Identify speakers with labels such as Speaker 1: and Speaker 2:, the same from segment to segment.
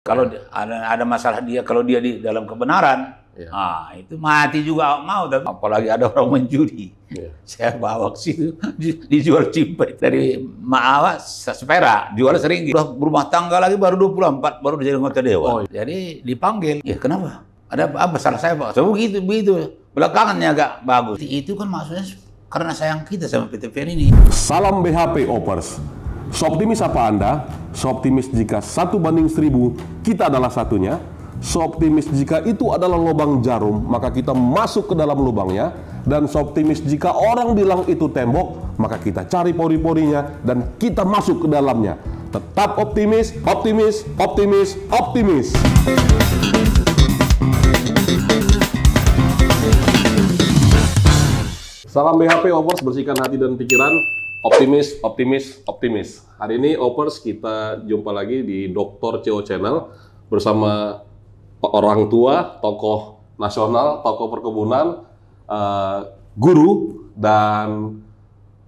Speaker 1: Kalau iya. ada, ada masalah dia, kalau dia di dalam kebenaran, ya. ah itu mati juga mau. Tapi apalagi ada orang mencuri, ya. saya bawa ke situ dijual cimpet dari Maawa sepera, jual sering. Udah berumah tangga lagi baru 24, baru jadi anggota dewa. Oh. Iya. Jadi dipanggil, ya kenapa? Ada apa salah saya pak? So, begitu begitu. Belakangannya agak bagus. Itu kan maksudnya karena sayang kita sama PTPN ini.
Speaker 2: Salam BHP Opers. Soptimis apa Anda? Soptimis jika satu banding seribu, kita adalah satunya. Soptimis jika itu adalah lubang jarum, maka kita masuk ke dalam lubangnya. Dan Soptimis jika orang bilang itu tembok, maka kita cari pori-porinya dan kita masuk ke dalamnya. Tetap optimis, optimis, optimis, optimis. Salam BHP Overs, bersihkan hati dan pikiran. Optimis, optimis, optimis. Hari ini Opers kita jumpa lagi di Dr. CEO Channel bersama orang tua, tokoh nasional, tokoh perkebunan, uh, guru dan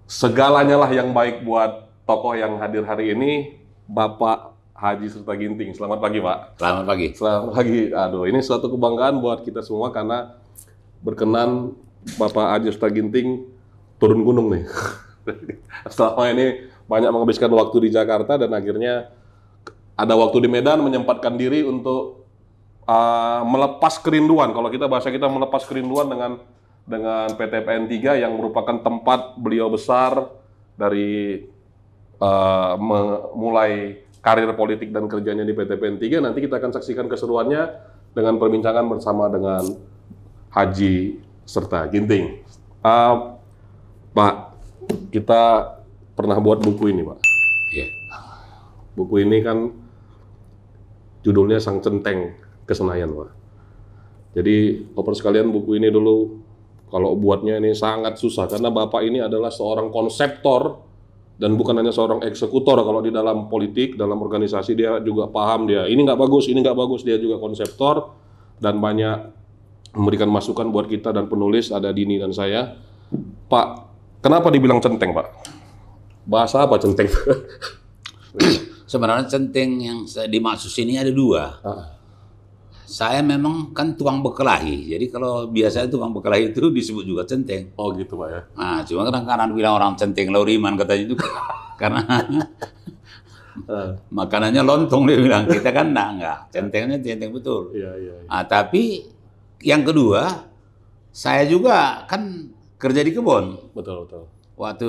Speaker 2: segalanya lah yang baik buat tokoh yang hadir hari ini Bapak Haji Serta Ginting. Selamat pagi Pak. Selamat pagi. Selamat pagi. Aduh, ini suatu kebanggaan buat kita semua karena berkenan Bapak Haji Serta Ginting turun gunung nih. setelah ini banyak menghabiskan waktu di Jakarta dan akhirnya ada waktu di Medan menyempatkan diri untuk uh, melepas kerinduan. Kalau kita bahasa kita melepas kerinduan dengan dengan PTPN 3 yang merupakan tempat beliau besar dari uh, mulai karir politik dan kerjanya di PTPN 3 nanti kita akan saksikan keseruannya dengan perbincangan bersama dengan Haji serta Ginting. Uh, Pak kita pernah buat buku ini, Pak. Iya. Buku ini kan judulnya Sang Centeng Kesenayan, Pak. Jadi, oper sekalian buku ini dulu kalau buatnya ini sangat susah karena Bapak ini adalah seorang konseptor dan bukan hanya seorang eksekutor kalau di dalam politik, dalam organisasi dia juga paham dia ini nggak bagus, ini nggak bagus dia juga konseptor dan banyak memberikan masukan buat kita dan penulis ada Dini dan saya Pak Kenapa dibilang centeng, Pak? Bahasa apa centeng? Sebenarnya centeng yang dimaksud ini ada
Speaker 1: dua. Ah. Saya memang kan tuang bekelahi, jadi kalau biasanya tuang bekelahi itu disebut juga centeng. Oh gitu Pak ya? Nah, cuma kadang kanan bilang orang centeng lauriman katanya itu karena ah. makanannya lontong dia bilang kita kan enggak enggak centengnya centeng betul. Iya iya. Ya. Nah, tapi yang kedua saya juga kan kerja di kebun. Betul betul. Waktu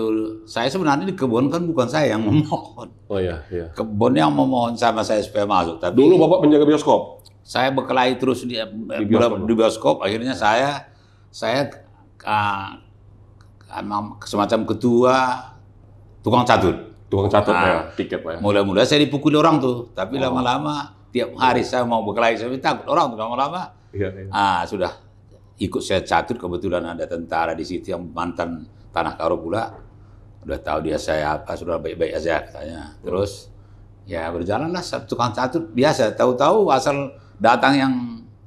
Speaker 1: saya sebenarnya di kebun kan bukan saya yang memohon.
Speaker 2: Oh iya iya.
Speaker 1: Kebun yang memohon sama saya supaya masuk. Tapi dulu bapak penjaga bioskop. Saya berkelahi terus di, eh, di, bioskop. di bioskop. Akhirnya saya saya uh, semacam ketua tukang catut. Tukang catut nah, ya, tiket ya. mula mulai saya dipukul orang tuh, tapi oh. lama-lama oh. tiap hari saya mau berkelahi saya takut orang tuh lama-lama. Iya, iya. Ah, sudah ikut saya catur kebetulan ada tentara di situ yang mantan tanah karo pula udah tahu dia saya apa sudah baik-baik aja katanya terus ya berjalanlah tukang catur biasa tahu-tahu asal datang yang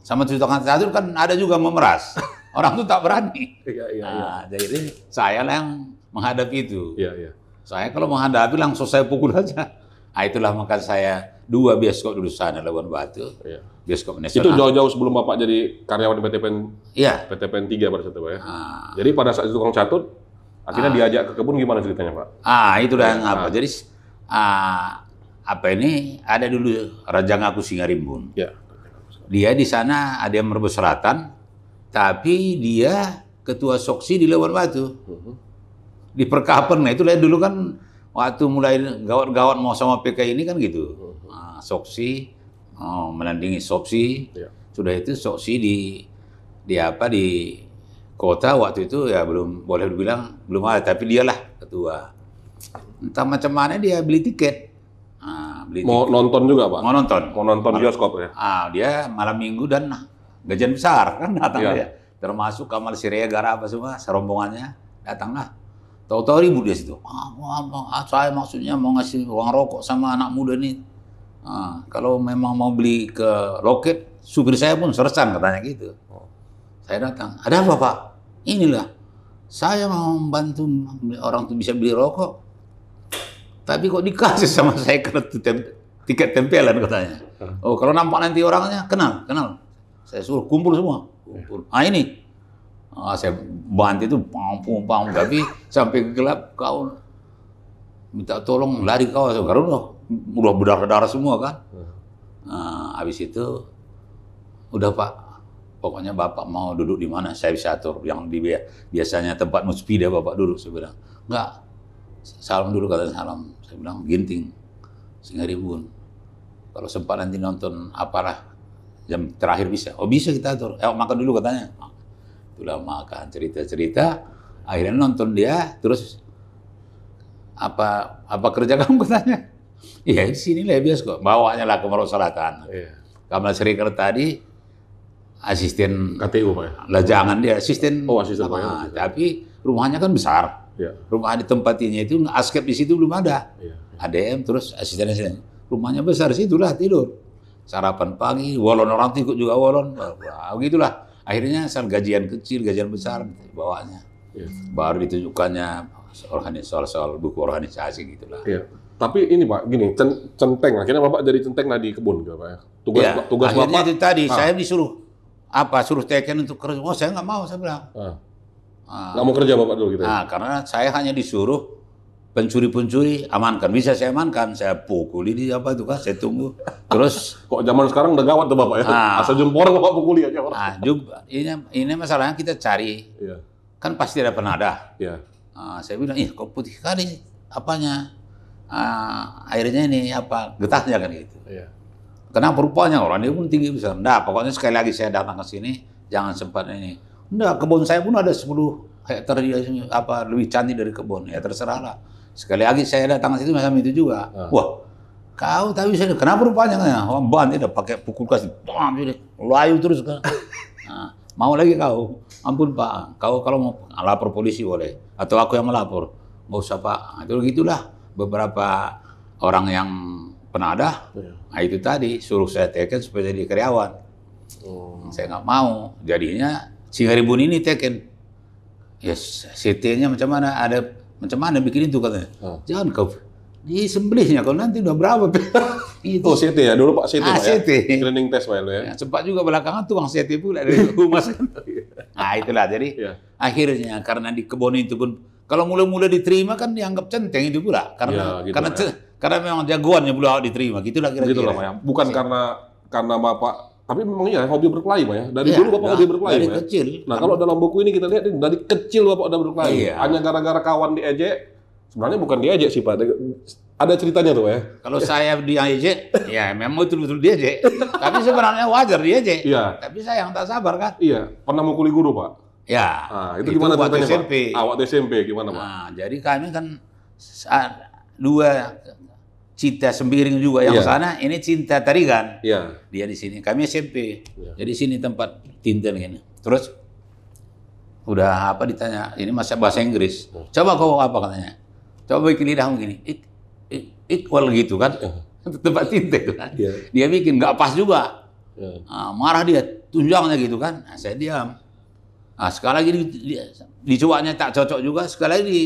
Speaker 1: sama tukang catur kan ada juga memeras orang tuh tak
Speaker 2: berani iya, iya, iya. nah, iya. jadi
Speaker 1: saya lah yang menghadapi itu iya, iya. saya kalau menghadapi langsung saya pukul aja
Speaker 2: nah, itulah maka saya dua bioskop dulu sana lawan Batu iya Bioskop Nasional. Itu jauh-jauh sebelum Bapak jadi karyawan PT PEN. Iya. PT PEN 3 pada saat itu, ya. Ah. Jadi pada saat itu tukang catut akhirnya ah. diajak ke kebun gimana ceritanya, Pak? Ah, itu
Speaker 1: dah ah. apa. Jadi ah, apa ini ada dulu Raja Ngaku Singarimbun. Ya. Dia di sana ada yang merebut selatan, tapi dia ketua soksi di lewat Batu. Uh mm-hmm. -huh. Di perkapan, nah itu lihat dulu kan waktu mulai gawat-gawat mau sama PK ini kan gitu. Nah, soksi oh, menandingi Sopsi. Ya. Sudah itu Sopsi di di apa di kota waktu itu ya belum boleh dibilang belum ada tapi dialah ketua. Entah macam mana dia beli tiket. Nah, beli mau tiket. nonton juga pak? Mau nonton. Mau nonton malam, bioskop ya? Ah dia malam minggu dan nah, gajian besar kan datang iya. ya. dia. Termasuk Kamal Siregar apa semua serombongannya datanglah. Tahu-tahu ribut dia situ. Ah, mau ah, saya maksudnya mau ngasih uang rokok sama anak muda nih Nah, kalau memang mau beli ke loket, supir saya pun sersan katanya gitu. Oh. Saya datang, ada apa pak? Inilah, saya mau membantu orang tuh bisa beli rokok, tapi kok dikasih sama saya kartu tem tiket tempelan katanya. Oh kalau nampak nanti orangnya kenal, kenal. Saya suruh kumpul semua. Kumpul. Ah ini, ah, saya bantu itu pang pang tapi sampai gelap kau minta tolong lari kau sekarang loh udah berdarah-darah semua kan. Hmm. Nah, habis itu udah Pak, pokoknya Bapak mau duduk di mana saya bisa atur. Yang di biasanya tempat muspida Bapak duduk saya bilang. Enggak. Salam dulu kata salam. Saya bilang ginting. ribun. Kalau sempat nanti nonton apalah jam terakhir bisa. Oh bisa kita atur. Eh makan dulu katanya. Itulah makan cerita-cerita. Akhirnya nonton dia terus apa apa kerja kamu katanya Iya, sini lah ya, bias kok. Bawanya lah ke Merauke Selatan. Iya. Kamal Serikar tadi asisten KTU Pak ya? Lah jangan dia asisten. Oh, asisten Pak. Ya? Ah, tapi rumahnya kan besar. Iya. Rumah di tempatnya itu askep di situ belum ada. Iya. ADM terus asisten asisten. Rumahnya besar sih itulah tidur. Sarapan pagi, walon orang tikut juga walon. Begitulah. Akhirnya asal gajian kecil, gajian besar
Speaker 2: bawanya. Iya. Baru ditunjukkannya soal soal buku organisasi gitulah. Iya. Tapi ini Pak, gini, centeng. Akhirnya Bapak jadi centeng nadi kebun, gitu, Pak. Ya. Tugas, ya, tugas Bapak. itu tadi, ah. saya
Speaker 1: disuruh apa suruh Teken untuk kerja. Oh, saya nggak mau, saya bilang. Ah. Ah. Nggak mau kerja Bapak dulu gitu. Nah, ya? Ah, karena saya hanya disuruh pencuri-pencuri amankan. Bisa saya amankan, saya pukuli di apa itu kan, saya tunggu. Terus kok zaman sekarang udah gawat tuh Bapak ya. ah. Asal jumpa orang Bapak pukuli aja orang. Ah jub, ini ini masalahnya kita cari. Iya. Kan pasti ada penadah. Iya. Ah saya bilang, "Ih, kok putih kali apanya?" uh, ah, airnya ini apa getahnya kan gitu. Iya. Karena rupanya orang dia pun tinggi besar. Nah, pokoknya sekali lagi saya datang ke sini jangan sempat ini. ndak kebun saya pun ada 10 hektar apa lebih cantik dari kebun. Ya terserah lah. Sekali lagi saya datang ke sini macam itu juga. Uh. Wah, kau tahu saya kenapa rupanya kan? Wah, ban tidak pakai pukul kasih, bam, layu terus kan. Ah, mau lagi kau, ampun pak, kau kalau mau lapor polisi boleh atau aku yang melapor, mau usah pak, itu gitulah beberapa orang yang penadah, ya. nah itu tadi suruh saya teken supaya jadi karyawan. Oh. Saya nggak mau, jadinya si Haribun ini teken. Ya yes, CT-nya macam mana? Ada macam mana bikin itu katanya? Oh. Jangan kau sembelihnya kalau nanti udah berapa itu. Oh CT ya dulu Pak CT ah, Pak CT. ya. Screening test Pak ya, ya. ya. Cepat juga belakangan tuh Bang CT pula dari rumah. nah itulah jadi ya. akhirnya karena di kebun itu pun kalau mulai mula diterima kan dianggap centeng itu pula
Speaker 2: karena ya, gitu karena ya. karena memang jagoannya pula diterima. Gitulah kira-kira. Gitu ya. Bukan Sih. Iya. karena karena Bapak tapi memang iya hobi berkelahi Pak ya. Dari ya, dulu Bapak nah, hobi berkelahi Dari ya. kecil. Nah, kalau dalam buku ini kita lihat ini, dari kecil Bapak udah berkelahi. Iya. Hanya gara-gara kawan diejek. Sebenarnya bukan diejek sih Pak. Ada ceritanya tuh ya. Kalau saya diejek, ya memang betul-betul diejek. Tapi sebenarnya wajar diejek. Iya. Tapi saya yang tak sabar kan. Iya. Pernah mukuli guru Pak. Ya. Nah, itu, itu gimana waktu SMP. Pak? Ah, waktu SMP gimana Pak? Nah, jadi kami kan
Speaker 1: dua cinta sembiring juga yang yeah. sana ini cinta tadi kan? Iya. Yeah. Dia di sini. Kami SMP. Yeah. Jadi sini tempat tinta ini. Terus udah apa ditanya ini masa bahasa Inggris. Oh. Coba kau apa katanya? Coba bikin lidahmu gini. Ik, ik, equal gitu kan. Oh. tempat tinten kan. Yeah. Dia bikin nggak pas juga. Yeah. Iya. Nah, marah dia tunjangnya gitu kan. Nah, saya diam ah sekali lagi di, di, dicuaknya tak cocok juga, sekali lagi di,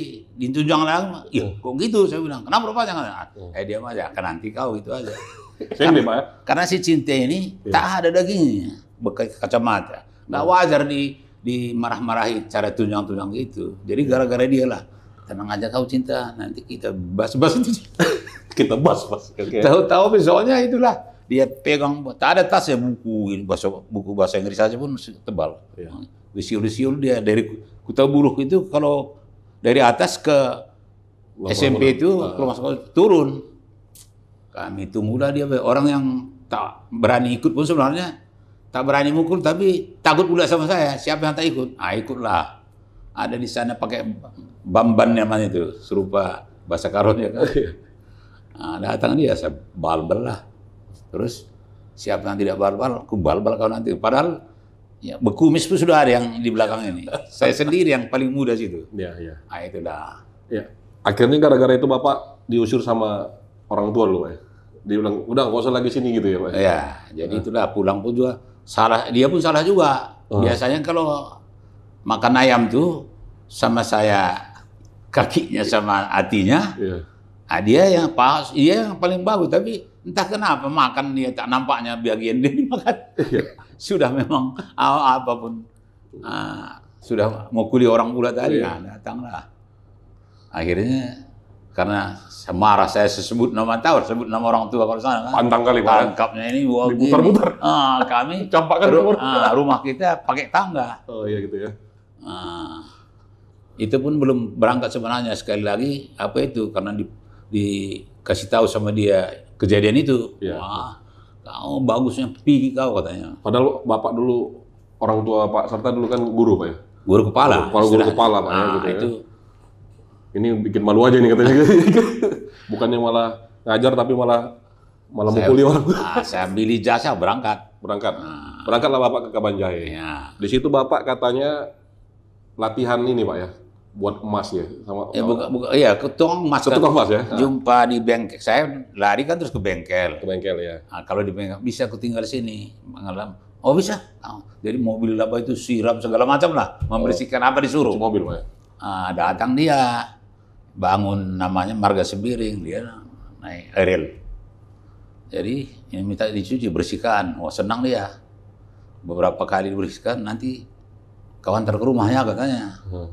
Speaker 1: ditunjang lagi. Ya, hmm. kok gitu? Saya bilang, kenapa jangan? Ah, hmm. eh, mah ya akan nanti kau, gitu aja. Saya karena, ya? karena si cinta ini ya. tak ada dagingnya, bekas kacamata. hmm. wajar di marah marahi cara tunjang-tunjang gitu. Jadi hmm. gara-gara dia lah. Tenang aja kau cinta, nanti kita bas-bas itu. kita bas-bas. Okay. Tahu-tahu besoknya itulah dia pegang, tak ada tas ya buku, buku bahasa Inggris aja pun tebal. Ya disiul-siul dia dari Kuta buruh itu kalau dari atas ke
Speaker 2: SMP itu ke rumah
Speaker 1: sekolah turun. Kami itu muda dia orang yang tak berani ikut pun sebenarnya tak berani mukul tapi takut pula sama saya. Siapa yang tak ikut? Ah ikutlah. Ada di sana pakai bamban namanya itu serupa bahasa karun ya kan. Nah, datang dia saya balbel lah. Terus siapa yang tidak balbal, aku balbal kau nanti. Padahal ya, bekumis pun sudah ada yang di belakang ini.
Speaker 2: Saya sendiri yang paling muda situ. Iya, iya. Ah itu dah. Iya. Akhirnya gara-gara itu Bapak diusir sama orang tua lu, ya. Dia bilang, "Udah nggak usah lagi sini gitu ya, Pak." Iya, jadi nah. itulah pulang pun juga salah dia pun salah juga. Uh. Biasanya kalau makan
Speaker 1: ayam tuh sama saya kakinya sama hatinya. Iya. Nah, dia yang pas, dia yang paling bagus tapi entah kenapa makan dia tak nampaknya bagian dia dimakan. Iya. sudah memang apapun nah, sudah mau kuliah orang pula tadi, ya. nah, datanglah. Akhirnya karena semarah saya sebut nama tahu sebut nama orang tua kalau sana kan. Pantang kali Tangkapnya ini wah diputar-putar. Ah, kami campakkan ah, rumah kita pakai tangga. Oh iya gitu ya. Ah, itu pun belum berangkat sebenarnya sekali lagi apa itu karena di dikasih
Speaker 2: tahu sama dia
Speaker 1: kejadian itu.
Speaker 2: Ya. Wah, oh bagusnya pergi kau katanya. Padahal bapak dulu orang tua Pak Serta dulu kan guru Pak ya? Guru kepala. Kalau guru, kepala Pak ya, nah, gitu ya gitu itu. Ya. Ini bikin malu aja nih katanya. Bukannya malah ngajar tapi malah
Speaker 1: malah saya, mukuli orang. Nah,
Speaker 2: saya beli jasa berangkat. Berangkat. Nah. Berangkatlah Bapak ke Kabanjahe. Ya. Di situ Bapak katanya latihan ini Pak ya, buat emas ya sama ya, buka, buka, iya ketong emas ketong kan, emas ya jumpa
Speaker 1: di bengkel saya lari kan terus ke bengkel ke bengkel ya nah, kalau di bengkel bisa aku tinggal sini mengalam oh bisa nah, jadi mobil apa itu siram segala macam lah membersihkan oh, apa disuruh mobil pak ya nah, datang dia bangun namanya marga sembiring dia naik aerial jadi ini minta dicuci bersihkan wah senang dia beberapa kali dibersihkan nanti kawan terkerumahnya ke katanya hmm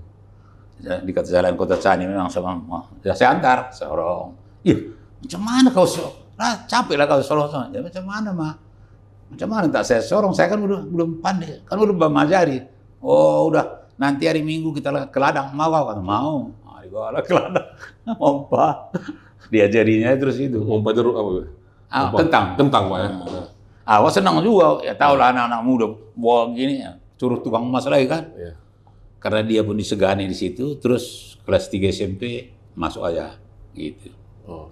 Speaker 1: Ya, di kota jalan kota Cani memang sama ya saya antar sorong iya macam mana kau sorong lah capek lah kau sorong ya, macam mana mah macam mana tak saya sorong saya kan udah belum pandai kan udah jari oh udah nanti hari minggu kita ke ladang mau kau kata mau nah, lah ke ladang ompa
Speaker 2: dia jadinya terus itu ompa jeruk apa ah, kentang kentang pak ya ah, ah
Speaker 1: senang juga ya tahu lah anak-anak muda buang gini ya suruh tukang emas lagi kan
Speaker 2: ya karena dia pun disegani di situ terus kelas 3 SMP masuk aja gitu oh.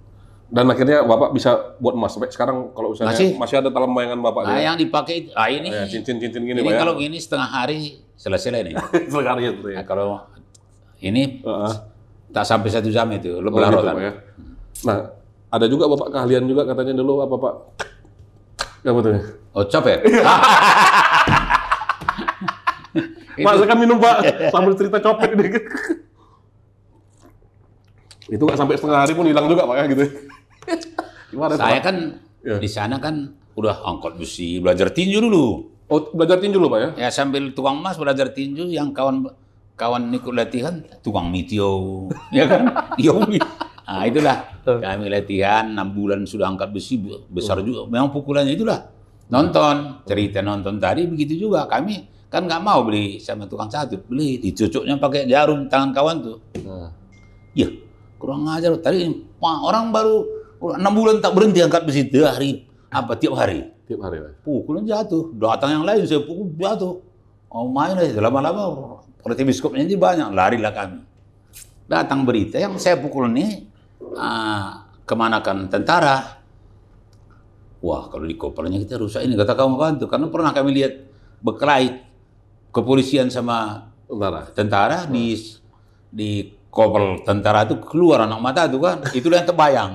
Speaker 2: dan akhirnya bapak bisa buat emas sampai sekarang kalau usahanya masih, masih ada dalam bayangan bapak nah, yang dipakai ah ini cincin cincin cincin gini ini ya. kalau gini setengah hari selesai lah ini setengah hari itu ya. nah, kalau ini uh -huh. tak sampai satu jam itu lebih oh, gitu, ya. nah ada juga bapak keahlian juga katanya dulu apa pak apa tuh? Oh, capek. Masa kan minum pak sambil cerita copet ini. itu nggak sampai setengah hari pun hilang juga pak ya gitu. Gimana, Saya kan ya. di sana kan udah angkot besi
Speaker 1: belajar tinju dulu. Oh belajar tinju dulu pak ya? Ya sambil tukang emas belajar tinju yang kawan kawan ikut latihan tukang mitio ya kan? Yomi. Iya, nah, itulah kami latihan enam bulan sudah angkat besi besar juga. Memang pukulannya itulah. Nonton, cerita nonton tadi begitu juga kami kan nggak mau beli sama tukang satu beli dicucuknya pakai jarum tangan kawan tuh nah. ya kurang ajar tadi orang baru enam bulan tak berhenti angkat besi tiap hari apa tiap hari tiap hari lah. pukulan jatuh datang yang lain saya pukul jatuh oh main lah lama-lama protein biskopnya ini banyak larilah kami datang berita yang saya pukul ini uh, kemanakan tentara wah kalau di kopernya kita rusak ini kata kamu kawan tuh karena pernah kami lihat berkelahi kepolisian sama tentara, tentara di di kopel tentara itu keluar anak mata itu kan itulah yang terbayang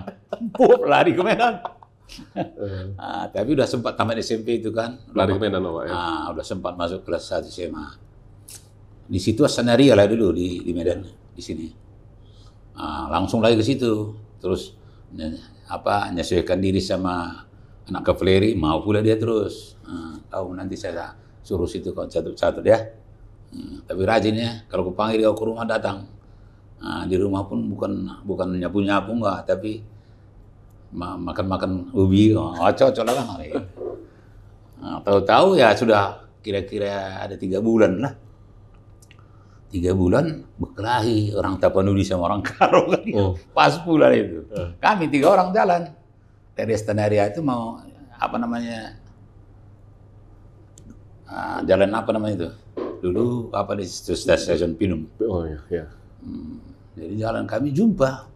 Speaker 1: Buat oh, lari ke Medan nah, tapi udah sempat tamat SMP itu kan lari ke Medan loh. ya nah, udah sempat masuk kelas satu SMA di situ sanaria lah dulu di, di Medan di sini nah, langsung lagi ke situ terus apa menyesuaikan diri sama anak kavaleri mau pula dia terus nah, tahu nanti saya suruh situ kau catat-catat ya. Hmm, tapi rajin ya, kalau aku kau ke rumah datang. Nah, di rumah pun bukan bukan nyapu-nyapu enggak, tapi makan-makan ubi, oh, cocok lah. Ya. Nah, tahu-tahu ya sudah kira-kira ada tiga bulan lah. Tiga bulan berkelahi orang Tapanuli sama orang Karo kan. Ya. Oh. Pas bulan itu. Eh. Kami tiga orang jalan. Teres itu mau apa namanya Ah, jalan apa namanya itu? Dulu apa di stasiun Pinum. Oh iya. iya. Hmm, jadi jalan kami jumpa.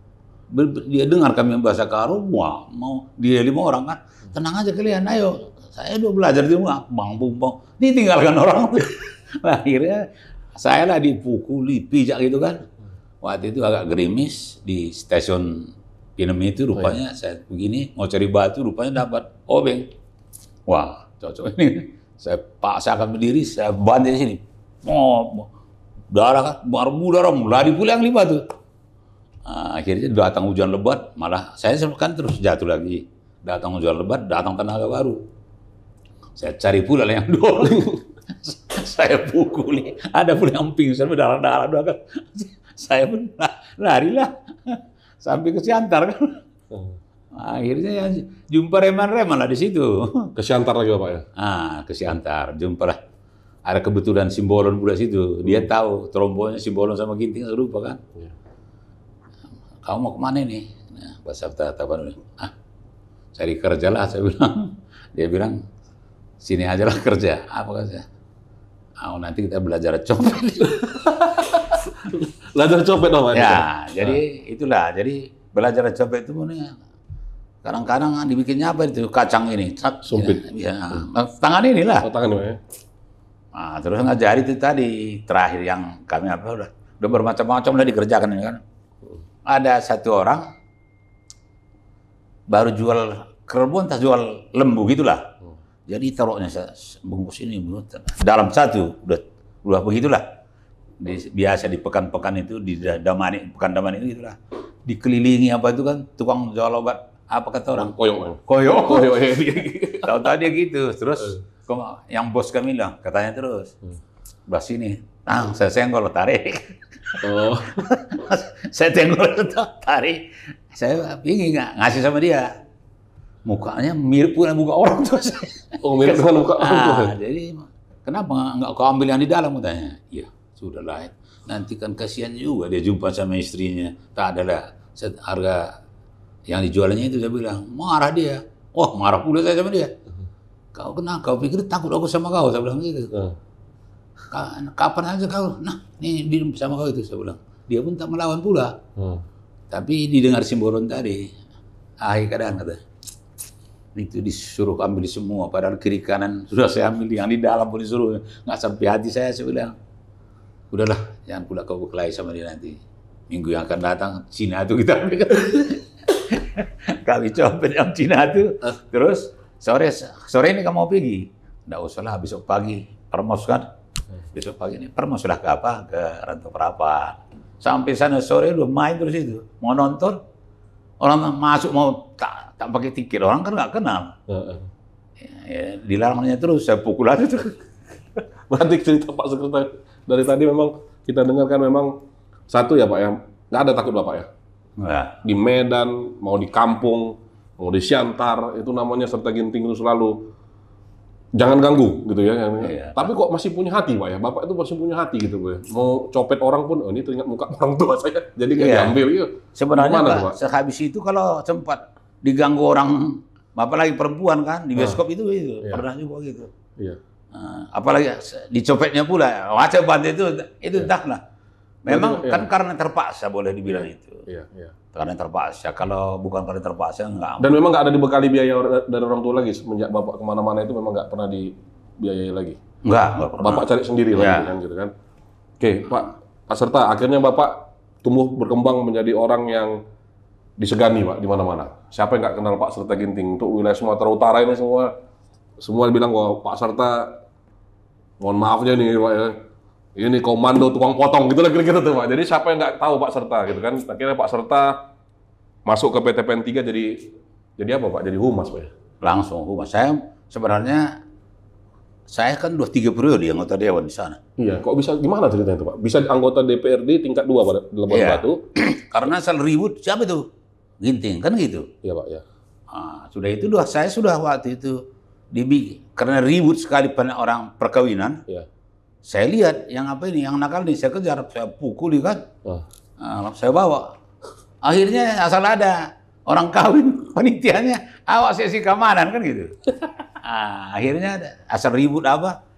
Speaker 1: Dia dengar kami bahasa Karo, wah mau dia lima orang kan, tenang aja kalian, ayo. Saya udah belajar di rumah, bang ini ditinggalkan orang. Nah, akhirnya saya lah dipukuli, pijak gitu kan. Waktu itu agak gerimis di stasiun Pinem itu rupanya oh, iya. saya begini mau cari batu rupanya dapat obeng. Wah, cocok ini. Saya paksa akan berdiri, saya banting di sini. Oh, darah kan, marmu darah, mulai pulang lima tuh. Nah, akhirnya datang hujan lebat, malah saya kan terus jatuh lagi. Datang hujan lebat, datang tenaga baru. Saya cari pula yang dulu. saya pukuli, ada pula yang pingsan berdarah-darah doang kan. saya pun lari lah sampai ke Siantar kan. Oh. Akhirnya ya jumpa reman-reman lah di situ. ke Kesiantar lagi Pak ya? Ah, kesiantar. Jumpa lah. Ada kebetulan simbolon pula situ. Dia hmm. tahu trombonya simbolon sama ginting serupa kan. Ya. Kamu mau kemana nih? Nah, Pak Sabta Tapan ah cari kerja lah saya bilang. Dia bilang, sini aja lah kerja. Apa kerja? Oh, nanti kita belajar copet. belajar copet dong, ya? ya, jadi itulah. Jadi belajar copet itu mana Kadang-kadang dibikinnya apa itu kacang ini, cak, sumpit. Ya, ya. Hmm. tangan inilah. Oh, tangan ini. Nah, terus ngajari itu tadi terakhir yang kami apa udah udah bermacam-macam udah dikerjakan ini kan. Ada satu orang baru jual kerbau entah jual lembu gitulah. Jadi taruhnya bungkus ini dalam satu udah udah begitulah. Di, biasa di pekan-pekan itu di damani pekan damani itu gitulah. Dikelilingi apa itu kan tukang jual obat apa kata orang?
Speaker 2: Koyok. Koyok. Koyok. Ya.
Speaker 1: Tahu-tahu dia gitu. Terus eh. yang bos kami bilang, katanya terus, hmm. Bas ini. Nah, saya senggol, tarik. Oh. saya senggol, tarik. Saya ingin nggak ngasih sama dia. Mukanya mirip pula muka orang tuh. Oh, mirip dengan muka orang tuh. Ah, jadi, kenapa nggak kau ambil yang di dalam? Katanya, iya, sudahlah. Nanti kan kasihan juga dia jumpa sama istrinya. Tak ada lah harga yang dijualnya itu saya bilang, marah dia. Wah, oh, marah pula saya sama dia. Uh-huh. Kau kenal, kau pikir takut aku sama kau, saya bilang gitu. Uh. Kapan aja kau, nah ini diem sama kau itu, saya bilang. Dia pun tak melawan pula. Hmm. Tapi didengar Simboron tadi, akhirnya kadang kata, itu disuruh ambil semua, padahal kiri kanan sudah saya ambil, yang di dalam pun disuruh. Nggak sampai hati saya, saya bilang, udahlah, jangan pula kau berkelahi sama dia nanti. Minggu yang akan datang, Cina itu kita kali copet yang Cina tuh. Eh. Terus sore sore ini kamu mau pergi? tidak usah lah, besok pagi. Permos kan? Eh. Besok pagi ini permos sudah ke apa? Ke Rantau perapa. Sampai sana sore lu main terus itu. Mau nonton? Orang masuk mau tak, tak pakai tiket. Orang kan nggak kenal. Eh, ya, ya, dilarangnya
Speaker 2: terus. Saya pukul aja tuh. Berarti cerita Pak Sekretaris dari tadi memang kita dengarkan memang satu ya Pak ya, nggak ada takut Bapak ya? Nah. Di Medan, mau di kampung, mau di Siantar, itu namanya serta ginting itu selalu jangan ganggu gitu ya. Iya. Tapi kok masih punya hati pak ya, bapak itu masih punya hati gitu pak. Ya. Mau copet orang pun, oh, ini teringat muka orang tua saya, jadi nggak iya. diambil. Iya. Sebenarnya Gimana, pak, pak, sehabis itu
Speaker 1: kalau sempat diganggu orang, apalagi perempuan kan di nah. bioskop nah. itu, itu iya. pernah juga gitu. Iya. Nah, apalagi dicopetnya pula, wajah bantai itu itu iya. entahlah.
Speaker 2: Memang ya, kan karena terpaksa boleh dibilang ya, itu. Iya, iya. Karena terpaksa. Kalau bukan karena terpaksa enggak. Dan memang nggak ada dibekali biaya dari orang tua lagi semenjak bapak kemana-mana itu memang nggak pernah dibiayai lagi. Nggak, pernah. Bapak cari sendiri ya. lagi iya. kan gitu kan. Oke, Pak Pak Serta, akhirnya Bapak tumbuh berkembang menjadi orang yang disegani Pak di mana-mana. Siapa yang nggak kenal Pak Serta Ginting untuk wilayah Sumatera Utara ini semua semua bilang bahwa Pak Serta mohon maafnya nih Pak ya ini komando tukang potong gitu lah kira-kira gitu tuh Pak. Jadi siapa yang nggak tahu Pak Serta gitu kan. Akhirnya Pak Serta masuk ke PTPN 3 jadi jadi apa Pak? Jadi humas Pak ya? Langsung humas. Saya sebenarnya saya kan dua tiga periode anggota dewan di sana. Iya, kok bisa gimana ceritanya itu Pak? Bisa anggota DPRD tingkat dua pada Lebon iya. Batu? Karena sel ribut siapa itu? Ginting kan gitu. Iya Pak ya.
Speaker 1: Nah, sudah itu dua saya sudah waktu itu dibikin karena ribut sekali pada orang perkawinan. Iya saya lihat yang apa ini, yang nakal nih, saya kejar, saya pukul kan. Oh. Uh, saya bawa. Akhirnya asal ada orang kawin penitiannya, awak sesi keamanan kan gitu. uh, akhirnya ada, asal ribut apa,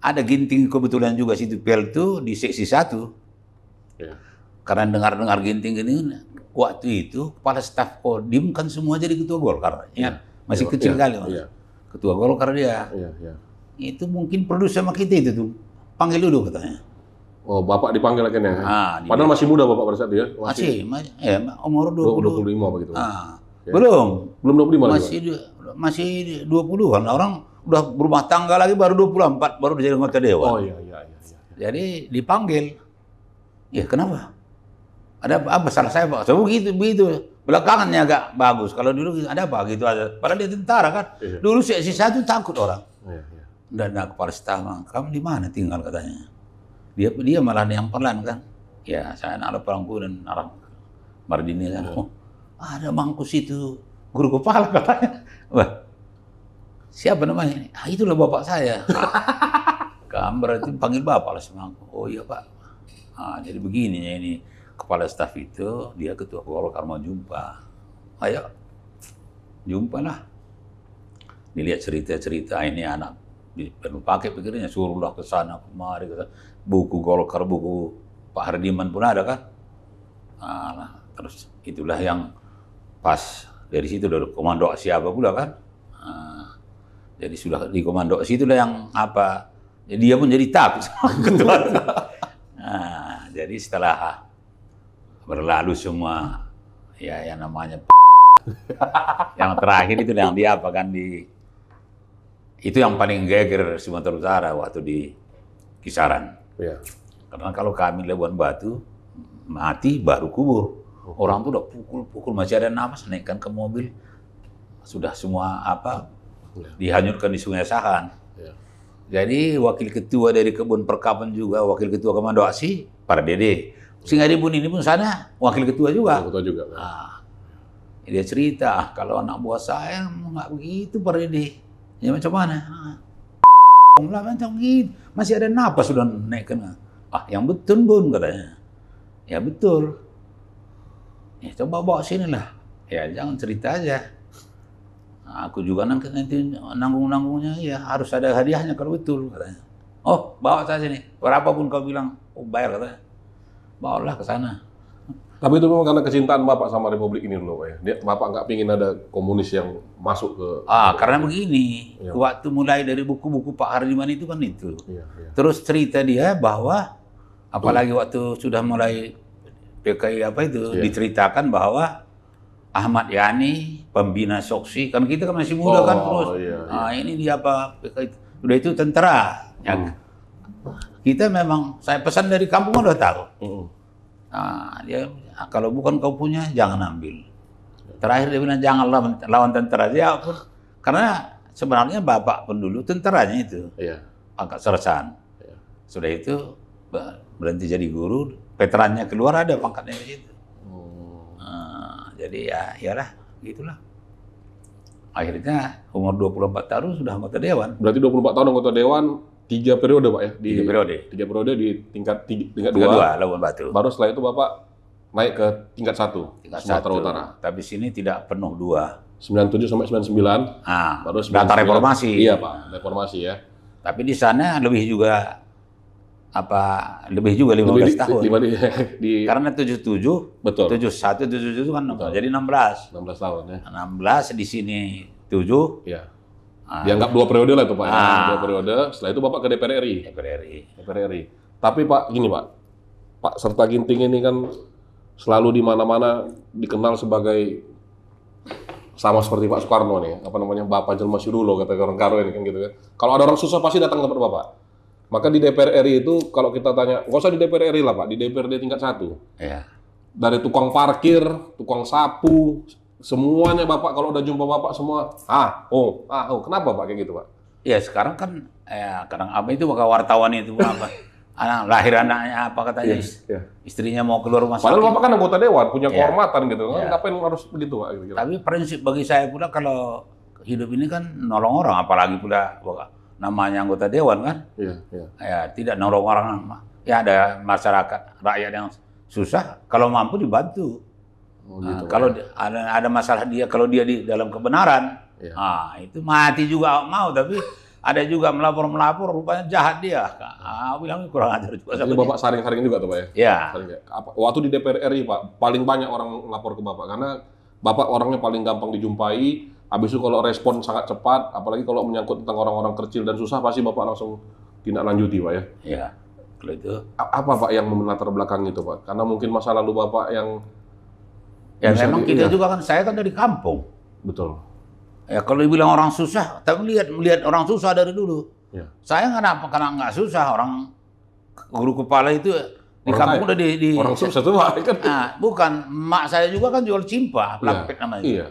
Speaker 1: ada ginting kebetulan juga situ pel itu di seksi satu. Ya. Karena dengar-dengar ginting ini, waktu itu kepala staf Kodim kan semua jadi ketua Golkar. Ya. Masih ya, kecil ya, kali. Mas. Ya. Ketua Golkar dia. Ya, ya. Itu mungkin perlu sama kita itu tuh panggil dulu katanya.
Speaker 2: Oh, bapak dipanggil akhirnya. Ah, Padahal masih muda bapak pada saat itu ya? Masih, masih, ya, umur 20. 25 begitu. Ah, ya. Belum. Belum 25 masih, lagi?
Speaker 1: Masih 20 kan. Orang udah berumah tangga lagi baru 24, baru jadi anggota dewan. Oh iya iya, iya, iya, iya. Jadi dipanggil. Ya kenapa? Ada apa salah saya pak? Saya begitu, begitu. Belakangannya agak bagus. Kalau dulu ada apa gitu ada. Padahal dia tentara kan. Iya. Dulu si, si satu takut orang. Iya, dan kepala staf kamu di mana tinggal katanya dia dia malah yang pelan kan ya saya anak perangku dan anak Mardini kan oh, ada mangkus itu guru kepala katanya wah siapa namanya ah, itulah bapak saya kamu berarti panggil bapak lah semangku oh iya pak nah, jadi begini ya ini kepala staf itu dia ketua Golkar mau jumpa ayo jumpa lah dilihat cerita-cerita ini anak perlu pakai pikirnya suruhlah ke sana kemari ke buku Golkar buku Pak Hardiman pun ada kan nah, terus itulah yang pas dari situ dari komando siapa pula kan nah, jadi sudah di komando situ lah yang apa jadi dia pun jadi takut ketua nah, jadi setelah berlalu semua ya yang namanya yang terakhir itu yang dia apa kan di itu yang paling geger Sumatera Utara waktu di kisaran. Ya. Karena kalau kami lewat Batu mati baru kubur. Orang tuh udah pukul-pukul masih ada nafas naikkan ke mobil sudah semua apa ya. dihanyutkan di Sungai Sahan. Ya. Jadi wakil ketua dari kebun perkapan juga wakil ketua komando aksi para dede. Sehingga di ini pun sana wakil ketua juga. Wakil ketua juga. Nah, dia cerita ah, kalau anak buah saya nggak begitu para dede Ya macam mana? Ha. Lah kan macam gitu. Masih ada napas sudah naik kena. Ah, yang betul pun katanya. Ya betul. Ya, coba bawa sini lah. Ya, jangan cerita aja. Ha, aku juga nanti nanggung-nanggungnya, ya harus ada hadiahnya kalau betul, katanya.
Speaker 2: Oh, bawa saya sini. Berapapun kau bilang, oh, bayar, katanya. Bawalah ke sana. Tapi itu memang karena kecintaan Bapak sama Republik ini loh Pak ya. Bapak nggak pingin ada komunis yang masuk ke... Ah, karena begini. Ya. Waktu mulai
Speaker 1: dari buku-buku Pak Hardiman itu kan itu. Ya, ya. Terus cerita dia bahwa, apalagi Tuh. waktu sudah mulai PKI apa itu, ya. diceritakan bahwa Ahmad Yani, pembina Soksi, kan kita kan masih muda kan oh, kan terus. Ya, ya. Ah, ini dia apa, PKI. Udah itu tentara. Ya. Hmm. Ya. Kita memang, saya pesan dari kampung kan udah tahu. Hmm Nah, dia kalau bukan kau punya jangan ambil. Terakhir dia bilang jangan lawan, lawan tentara dia pun karena sebenarnya bapak pendulu dulu tentaranya itu iya. angkat sersan. Iya. Sudah itu berhenti jadi guru, veterannya keluar ada pangkatnya di situ. Oh. Nah, jadi ya iyalah gitulah.
Speaker 2: Akhirnya umur 24 tahun sudah anggota dewan. Berarti 24 tahun anggota dewan tiga periode pak ya di tiga periode tiga periode di tingkat tiga, tingkat, dua, dua Labuan Batu baru setelah itu bapak naik ke tingkat satu tingkat Sumatera satu. Utara tapi sini tidak penuh dua sembilan 97 sampai sembilan ah, baru 99, data reformasi iya pak reformasi ya
Speaker 1: tapi di sana lebih juga apa lebih juga 15 lebih di, tahun. Di, di, di, Karena 77, betul. tujuh 77 kan betul. jadi enam belas
Speaker 2: tahun ya. belas di sini
Speaker 1: tujuh Ya. Ah. Dianggap dua periode lah itu Pak. Ah. Ya. Dua
Speaker 2: periode, setelah itu Bapak ke DPR RI. DPR RI. DPR RI. Tapi Pak, gini Pak. Pak Serta Ginting ini kan selalu di mana-mana dikenal sebagai sama seperti Pak Soekarno nih, apa namanya Bapak Jelma Sirulo kata orang Karo ini kan gitu kan. Kalau ada orang susah pasti datang ke tempat Bapak. Maka di DPR RI itu kalau kita tanya, nggak usah di DPR RI lah Pak, di DPRD tingkat satu. Iya. Dari tukang parkir, tukang sapu, Semuanya Bapak kalau udah jumpa Bapak semua, ah, oh, ah, oh. Kenapa Pak kayak gitu Pak? Ya sekarang kan, ya kadang apa itu bakal wartawan itu apa. anak lahir anaknya apa katanya yes, iya,
Speaker 1: yeah, istrinya mau keluar rumah sakit. Padahal bapak kan anggota
Speaker 2: dewan punya yeah. kehormatan gitu kan, iya. yeah. ngapain harus begitu
Speaker 1: pak? Gitu. Tapi prinsip bagi saya pula kalau hidup ini kan nolong orang, apalagi pula bapak namanya anggota dewan kan, yeah, yeah. ya tidak nolong orang, ya ada masyarakat rakyat yang susah, kalau mampu dibantu. Oh, nah, gitu, kalau ya. ada, ada masalah dia, kalau dia di dalam kebenaran,
Speaker 2: ya. nah, itu
Speaker 1: mati juga mau, tapi
Speaker 2: ada juga melapor melapor rupanya jahat dia.
Speaker 1: Ah, bilang kurang ajar juga. Jadi bapak saring-saring
Speaker 2: juga tuh pak ya? Iya. Ya. waktu di DPR RI pak, paling banyak orang lapor ke bapak karena bapak orangnya paling gampang dijumpai. Habis itu kalau respon sangat cepat, apalagi kalau menyangkut tentang orang-orang kecil dan susah pasti bapak langsung tindak lanjuti pak ya? Iya. Kalau itu. Apa pak yang melatar belakang itu pak? Karena mungkin masa lalu bapak yang Ya Bisa memang kita iya. juga
Speaker 1: kan saya kan dari kampung.
Speaker 2: Betul. Ya kalau dibilang orang susah, tapi lihat melihat orang susah dari dulu. Ya.
Speaker 1: Saya kenapa karena nggak susah orang guru kepala itu di kampung kampung udah di, di orang susah tuh kan. Nah, bukan mak saya juga kan jual cimpa, iya. pelampet ya. namanya. Iya.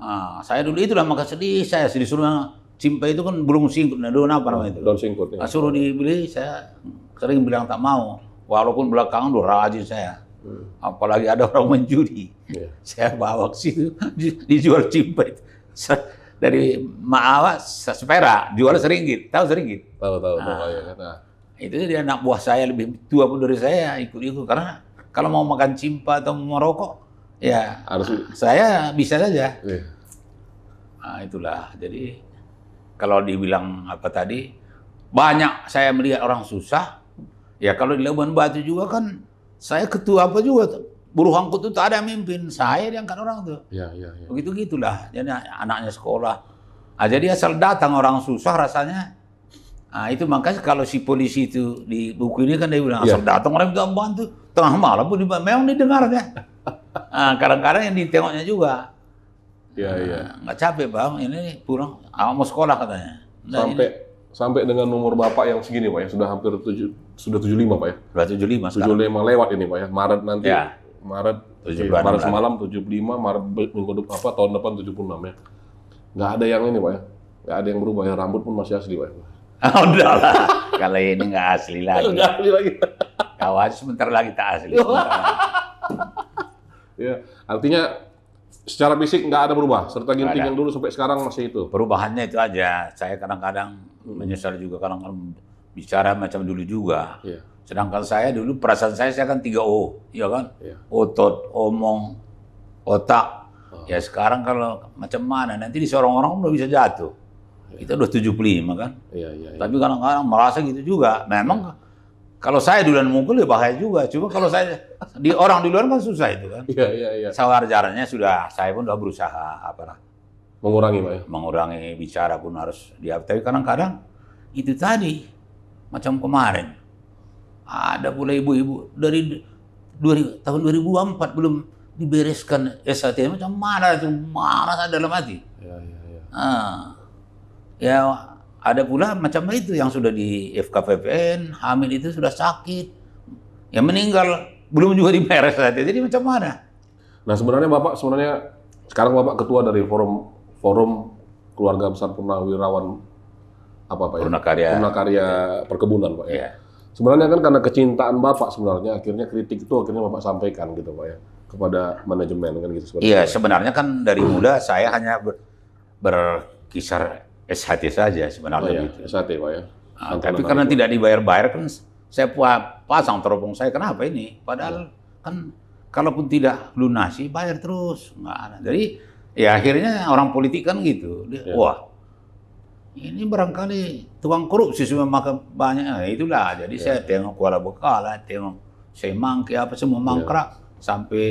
Speaker 1: Nah, saya dulu lah maka sedih saya sedih suruh cimpa itu kan belum singkut, nah, apa iya, namanya itu? Belum singkut. Ya. Nah, suruh dibeli saya sering bilang tak mau, walaupun belakangan udah rajin saya. Hmm. Apalagi ada orang mencuri. Yeah. Saya bawa ke situ, dijual cipet. Dari Maawa, sepera, jual iya. seringgit. Tahu seringgit? Tahu, tahu. Nah, ya, Itu dia anak buah saya, lebih tua pun dari saya, ikut-ikut. Karena kalau mau makan cimpa atau mau merokok, ya harus ah, saya bisa saja. Yeah. Iya. Nah, itulah. Jadi kalau dibilang apa tadi, banyak saya melihat orang susah. Ya kalau di Labuan Batu juga kan saya ketua apa juga Buruh angkut itu tak ada yang mimpin. Saya diangkat orang tuh. Ya, ya, ya. Begitu gitulah. Jadi anaknya sekolah. Nah, jadi asal datang orang susah rasanya. Nah, itu makanya kalau si polisi itu di buku ini kan dia bilang ya. asal ya. datang orang minta bantu tengah malam pun memang didengar ya. Nah, kadang-kadang yang ditengoknya
Speaker 2: juga. Iya, iya. Nah, nggak capek bang, ini kurang awak ah, mau sekolah katanya. Nah, Sampai sampai dengan nomor bapak yang segini pak ya sudah hampir tujuh sudah tujuh lima pak ya sudah tujuh lima tujuh lima lewat ini pak ya Maret nanti ya. Maret 76, eh, Maret semalam lima Maret minggu depan apa tahun depan enam ya nggak ada yang ini pak ya nggak ada yang berubah ya rambut pun masih asli pak ya oh, udah lah kalau ini nggak asli lagi nggak asli lagi kawan sebentar lagi tak asli ya artinya Secara fisik nggak ada berubah, serta ginting yang dulu sampai sekarang masih itu. Perubahannya itu aja. Saya kadang-kadang
Speaker 1: menyesal juga kadang-kadang bicara macam dulu juga. Yeah. Sedangkan saya dulu perasaan saya saya kan 3 O, ya kan? Yeah. Otot, omong, otak. Oh. Ya sekarang kalau macam mana nanti di seorang orang udah bisa jatuh. Yeah. Kita udah 75 kan? Yeah, yeah, yeah. Tapi kadang-kadang merasa gitu juga. Memang yeah kalau saya duluan mukul ya bahaya juga. Cuma kalau saya di orang di luar kan susah itu kan. Iya iya iya. Sawar jaranya sudah saya pun sudah berusaha apa apalah mengurangi pak ya? Mengurangi bicara pun harus dia. Tapi kadang-kadang itu tadi macam kemarin ada pula ibu-ibu dari 2000, tahun 2004 belum dibereskan SAT macam mana, itu marah dalam hati. Iya iya iya. Ah, ya ada pula macam itu yang sudah di FKPPN, hamil itu sudah sakit,
Speaker 2: yang meninggal belum juga diperes saja. Jadi macam mana? Nah sebenarnya bapak sebenarnya sekarang bapak ketua dari forum forum keluarga besar Purnawirawan apa pak ya? Purnakarya. Purnakarya perkebunan pak ya. ya. Sebenarnya kan karena kecintaan bapak sebenarnya akhirnya kritik itu akhirnya bapak sampaikan gitu pak ya kepada manajemen kan gitu sebenarnya. Iya ya? sebenarnya kan dari muda saya hanya ber,
Speaker 1: berkisar SHT saja sebenarnya oh, iya. gitu. SHT Pak ya. Nah, tapi karena tidak dibayar-bayar kan saya pasang teropong saya kenapa ini? Padahal ya. kan kalaupun tidak lunasi bayar terus nggak ada. Jadi ya akhirnya orang politik kan gitu. Dia, ya. Wah ini barangkali tuang korupsi semua maka banyak nah, itulah. Jadi ya. saya tengok kuala bekala, tengok saya mangke apa semua iya. mangkrak ya. sampai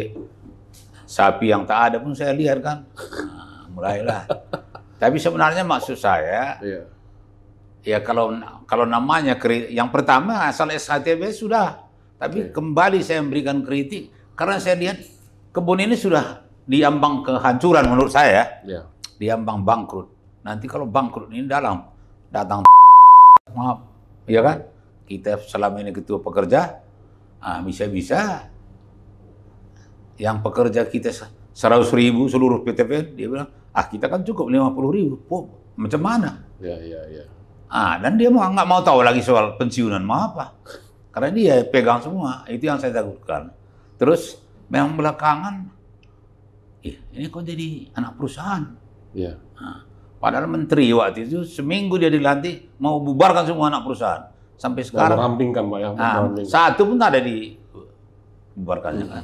Speaker 1: sapi yang tak ada pun saya lihat kan. Nah, mulailah Tapi sebenarnya maksud saya, iya. ya kalau kalau namanya yang pertama asal SHTB sudah, tapi kembali saya memberikan kritik karena saya lihat kebun ini sudah diambang kehancuran menurut saya, ya. iya. diambang bangkrut. Nanti kalau bangkrut ini dalam datang maaf, ya kan? Kita selama ini ketua pekerja, ah bisa-bisa yang pekerja kita seratus ribu seluruh PTP dia bilang ah kita kan cukup 50 ribu, oh, macam mana?
Speaker 2: Ya, ya, ya.
Speaker 1: Ah, dan dia mau nggak mau tahu lagi soal pensiunan mau apa, karena dia pegang semua, itu yang saya takutkan. Terus memang belakangan, eh, ini kok jadi anak perusahaan? Ya. Nah, padahal menteri waktu itu seminggu dia dilantik mau bubarkan semua anak perusahaan. Sampai sekarang. Dan merampingkan pak ya. Nah, satu pun tak ada di bubarkannya hmm. kan.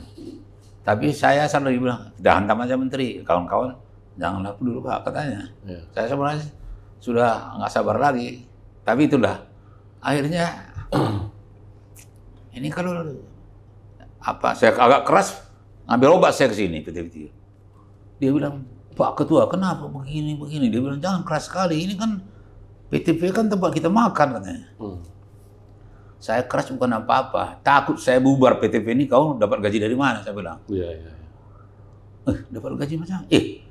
Speaker 1: Tapi saya selalu bilang, dah hantam aja menteri, kawan-kawan jangan lapor dulu pak katanya. yeah. Saya sebenarnya sudah nggak sabar lagi. Tapi itulah akhirnya ini kalau apa saya agak keras ngambil obat saya ke sini betul Dia bilang Pak Ketua kenapa begini begini? Dia bilang jangan keras sekali ini kan PTP kan tempat kita makan katanya. Hmm. Saya keras bukan apa-apa. Takut saya bubar PTP ini kau dapat gaji dari mana? Saya bilang. yeah, yeah. Iya. Eh, dapat gaji macam? Eh,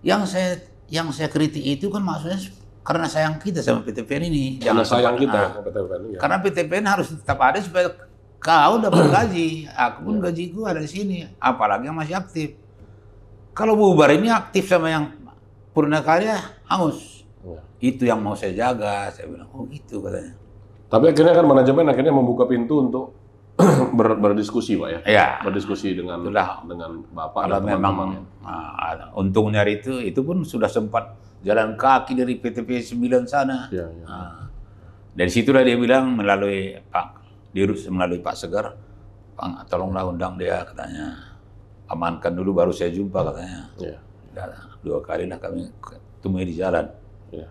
Speaker 1: yang saya yang saya kritik itu kan maksudnya karena sayang kita sama PTPN ini. Jangan karena sayang kita sama
Speaker 2: ah, PTPN. Ya. Karena
Speaker 1: PTPN harus tetap ada supaya kau dapat gaji, aku pun iya. gajiku ada di sini, apalagi yang masih aktif. Kalau bubar ini aktif sama yang purna karya hangus. Ya. Itu yang mau saya jaga, saya bilang, oh gitu katanya.
Speaker 2: Tapi akhirnya kan manajemen akhirnya membuka pintu untuk ber, berdiskusi pak ya? ya berdiskusi dengan Itulah.
Speaker 1: dengan bapak kalau dan memang teman Nah, ya? untungnya itu itu pun sudah sempat jalan kaki dari PTP 9 sana ya, ya. Nah, dari situlah dia bilang melalui Pak Dirus melalui Pak Segar Pak tolonglah undang dia katanya amankan dulu baru saya jumpa katanya
Speaker 2: ya. Nah, dua kali lah kami temui di jalan ya.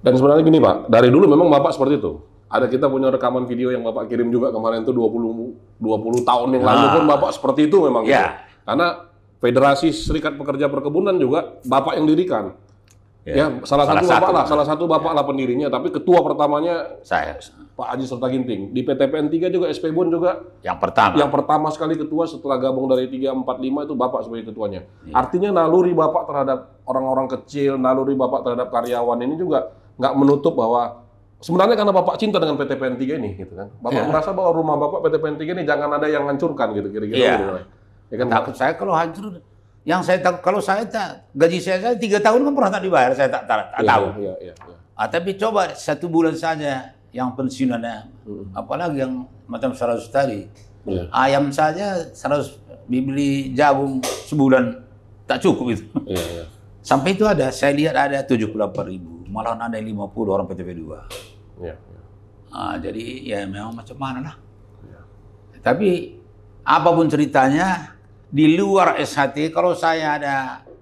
Speaker 2: dan sebenarnya gini Pak dari dulu memang bapak seperti itu ada kita punya rekaman video yang Bapak kirim juga kemarin itu 20 20 tahun yang lalu nah. pun ah. Bapak seperti itu memang yeah. gitu. Ya. Karena Federasi Serikat Pekerja Perkebunan juga Bapak yang dirikan. Yeah. Ya, salah, salah satu, satu bapak lah, salah satu bapak lah pendirinya, tapi ketua pertamanya saya Pak Haji Serta Ginting. Di PTPN 3 juga SP Bun juga yang pertama. Yang pertama sekali ketua setelah gabung dari 345 itu bapak sebagai ketuanya. Yeah. Artinya naluri bapak terhadap orang-orang kecil, naluri bapak terhadap karyawan ini juga nggak menutup bahwa Sebenarnya karena Bapak cinta dengan PT PN3 ini gitu kan. Bapak yeah. merasa bahwa rumah Bapak PT PN3 ini jangan ada yang hancurkan gitu kira-kira yeah. gitu. Ya kan takut saya kalau hancur yang
Speaker 1: saya takut kalau saya tak gaji saya saya tiga tahun kan pernah tak dibayar saya tak, tak, tak yeah, tahu.
Speaker 2: Yeah, yeah, yeah.
Speaker 1: Ah, tapi coba satu bulan saja yang pensiunannya, hmm. apalagi yang macam seratus tadi. Yeah. Ayam saja seratus beli jagung sebulan tak cukup itu. Yeah, yeah. Sampai itu ada, saya lihat ada tujuh puluh delapan ribu, malah ada lima puluh orang PTP dua. Ya, ya. Ah, jadi ya memang macam mana lah. Yeah. Tapi apapun ceritanya di luar SHT kalau saya ada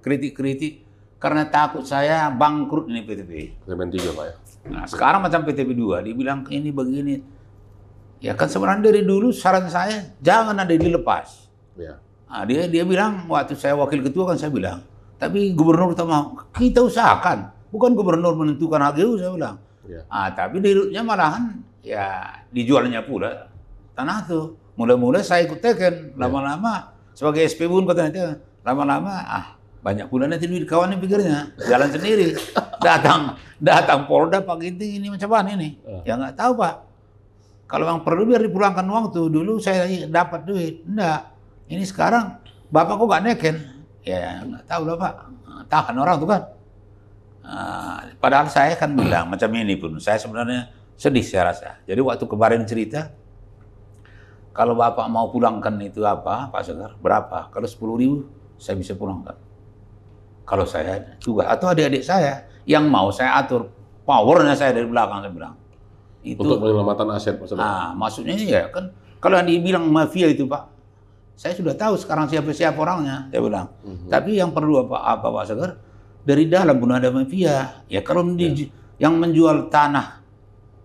Speaker 1: kritik-kritik karena takut saya bangkrut ini PTP. PTP 3 Pak ya. Nah, sekarang macam PTP dua dibilang ini begini. Ya kan sebenarnya dari dulu saran saya jangan ada dilepas. Ya. Nah, dia dia bilang waktu saya wakil ketua kan saya bilang, tapi gubernur utama kita usahakan, bukan gubernur menentukan HGU saya bilang. Ya. Ah, tapi dirutnya malahan ya dijualnya pula tanah tuh. Mula-mula saya ikut teken, iya. lama-lama sebagai SP pun kata itu, lama-lama ah banyak pula nanti duit kawannya pikirnya jalan sendiri datang datang Polda Pak Ginting ini macam mana ini iya. ya nggak tahu Pak kalau yang perlu biar dipulangkan uang tuh dulu saya dapat duit enggak ini sekarang Bapak kok nggak neken ya nggak tahu lah Pak tahan orang tuh kan Ah, padahal saya kan bilang macam ini pun saya sebenarnya sedih saya rasa. Jadi waktu kemarin cerita kalau bapak mau pulangkan itu apa Pak Sekar berapa? Kalau sepuluh ribu saya bisa pulangkan. Kalau saya juga atau adik-adik saya yang mau saya atur powernya saya dari belakang saya bilang. Itu, Untuk penyelamatan aset Pak Sekar. Ah, maksudnya ya kan kalau yang dibilang mafia itu Pak saya sudah tahu sekarang siapa siapa orangnya saya bilang. Mm -hmm. Tapi yang perlu apa apa Pak Sekar dari dalam pun ada mafia. Ya kalau ya. yang menjual tanah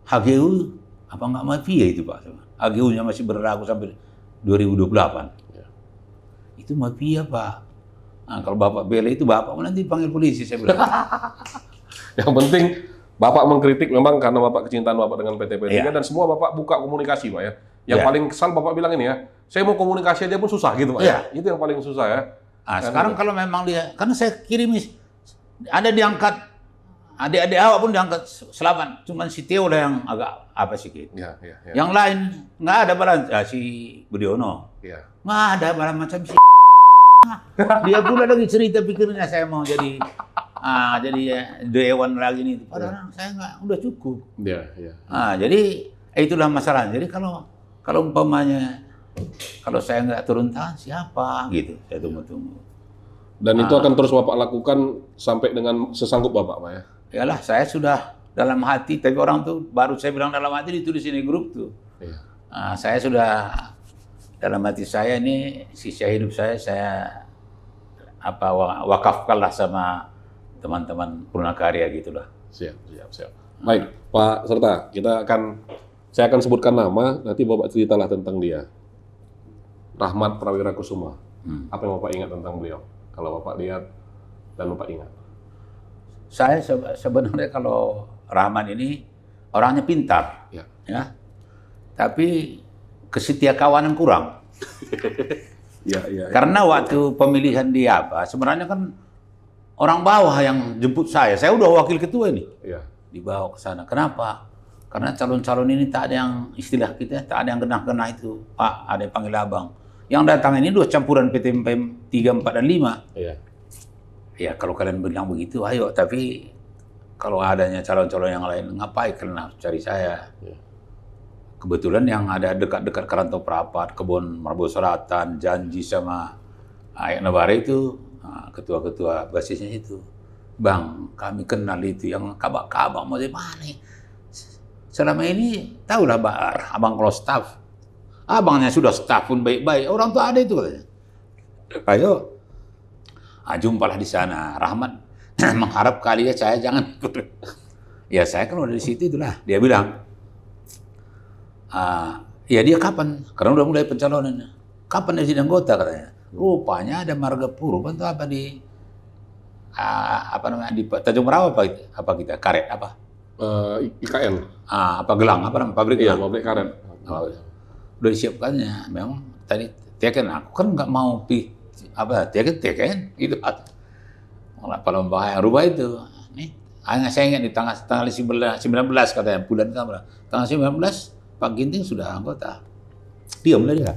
Speaker 1: HGU apa nggak mafia itu Pak? HGU-nya masih berlaku sampai 2028. Ya. Itu mafia Pak. Nah,
Speaker 2: kalau Bapak bela itu Bapak nanti panggil polisi saya bilang. yang penting Bapak mengkritik memang karena Bapak kecintaan Bapak dengan PT PT ya. dan semua Bapak buka komunikasi Pak ya. Yang ya. paling kesal Bapak bilang ini ya, saya mau komunikasi aja pun susah gitu Pak ya. ya. Itu yang paling susah ya. Ah, sekarang kalau memang dia, karena saya kirim ada diangkat adik-adik awak pun diangkat
Speaker 1: selamat. Cuman si Teo lah yang agak apa sedikit. Ya, ya, ya. Yang lain nggak ada barang Ya, si Budiono ya. nggak ada barang macam si. Dia pula lagi cerita pikirnya saya mau jadi ah, jadi eh, dewan lagi nih. Padahal ya. saya nggak udah cukup. Ya, ya. Ah, jadi itulah masalah. Jadi kalau kalau
Speaker 2: umpamanya kalau saya nggak turun tangan siapa
Speaker 1: gitu ya tunggu-tunggu.
Speaker 2: Dan nah. itu ah. akan terus Bapak lakukan sampai dengan sesanggup Bapak, Pak ya? Yalah, saya sudah
Speaker 1: dalam hati, tapi orang tuh baru saya bilang dalam hati ditulis ini grup tuh. Iya. Nah, saya sudah dalam hati saya ini sisa hidup saya saya apa
Speaker 2: wakafkan lah sama teman-teman Purnakarya gitulah. Siap, siap, siap. Baik, Pak Serta, kita akan saya akan sebutkan nama, nanti Bapak ceritalah tentang dia. Rahmat Prawira Kusuma. Hmm. Apa yang Bapak ingat tentang beliau? kalau Bapak lihat dan Bapak ingat? Saya sebenarnya kalau
Speaker 1: Rahman ini orangnya pintar, ya. ya. Tapi yang kurang. ya, ya, ya. Karena waktu pemilihan di apa, sebenarnya kan orang bawah yang jemput saya. Saya udah wakil ketua ini. Ya. Dibawa ke sana. Kenapa? Karena calon-calon ini tak ada yang istilah kita, tak ada yang genah-genah itu. Pak, ada yang panggil abang. Yang datang ini dua campuran PTMPM 3, 4, dan 5. Iya. Ya kalau kalian bilang begitu, ayo. Tapi kalau adanya calon-calon yang lain, ngapain kalian harus cari saya? Iya. Kebetulan yang ada dekat-dekat Karantau Prapat, Kebun Marbo Selatan, Janji sama Ayak ah, Nabare itu, ah, ketua-ketua basisnya itu. Bang, kami kenal itu yang kabak-kabak mau di mana? Selama ini tahulah abang kalau staff Abangnya sudah setahun baik-baik, orang tua ada itu katanya. Ayo, ah, jumpalah di sana. Rahmat mengharap kali ya saya jangan ya saya kan udah di situ itulah. Dia bilang, ah, ya dia kapan? Karena udah mulai pencalonannya. Kapan dia jadi anggota katanya? Rupanya ada marga puru. atau apa di ah, apa namanya di Tanjung Merawa apa, gitu, apa kita karet apa? Uh, eh, IKN. Ah, apa gelang apa namanya pabrik? Iya, pabrik karet. Oh, iya udah disiapkannya memang tadi teken aku kan nggak mau pi apa teken teken itu malah kalau bahaya rubah itu nih hanya saya ingat di tanggal tanggal sembilan belas katanya bulan kamera tanggal sembilan belas Pak Ginting sudah anggota diamlah dia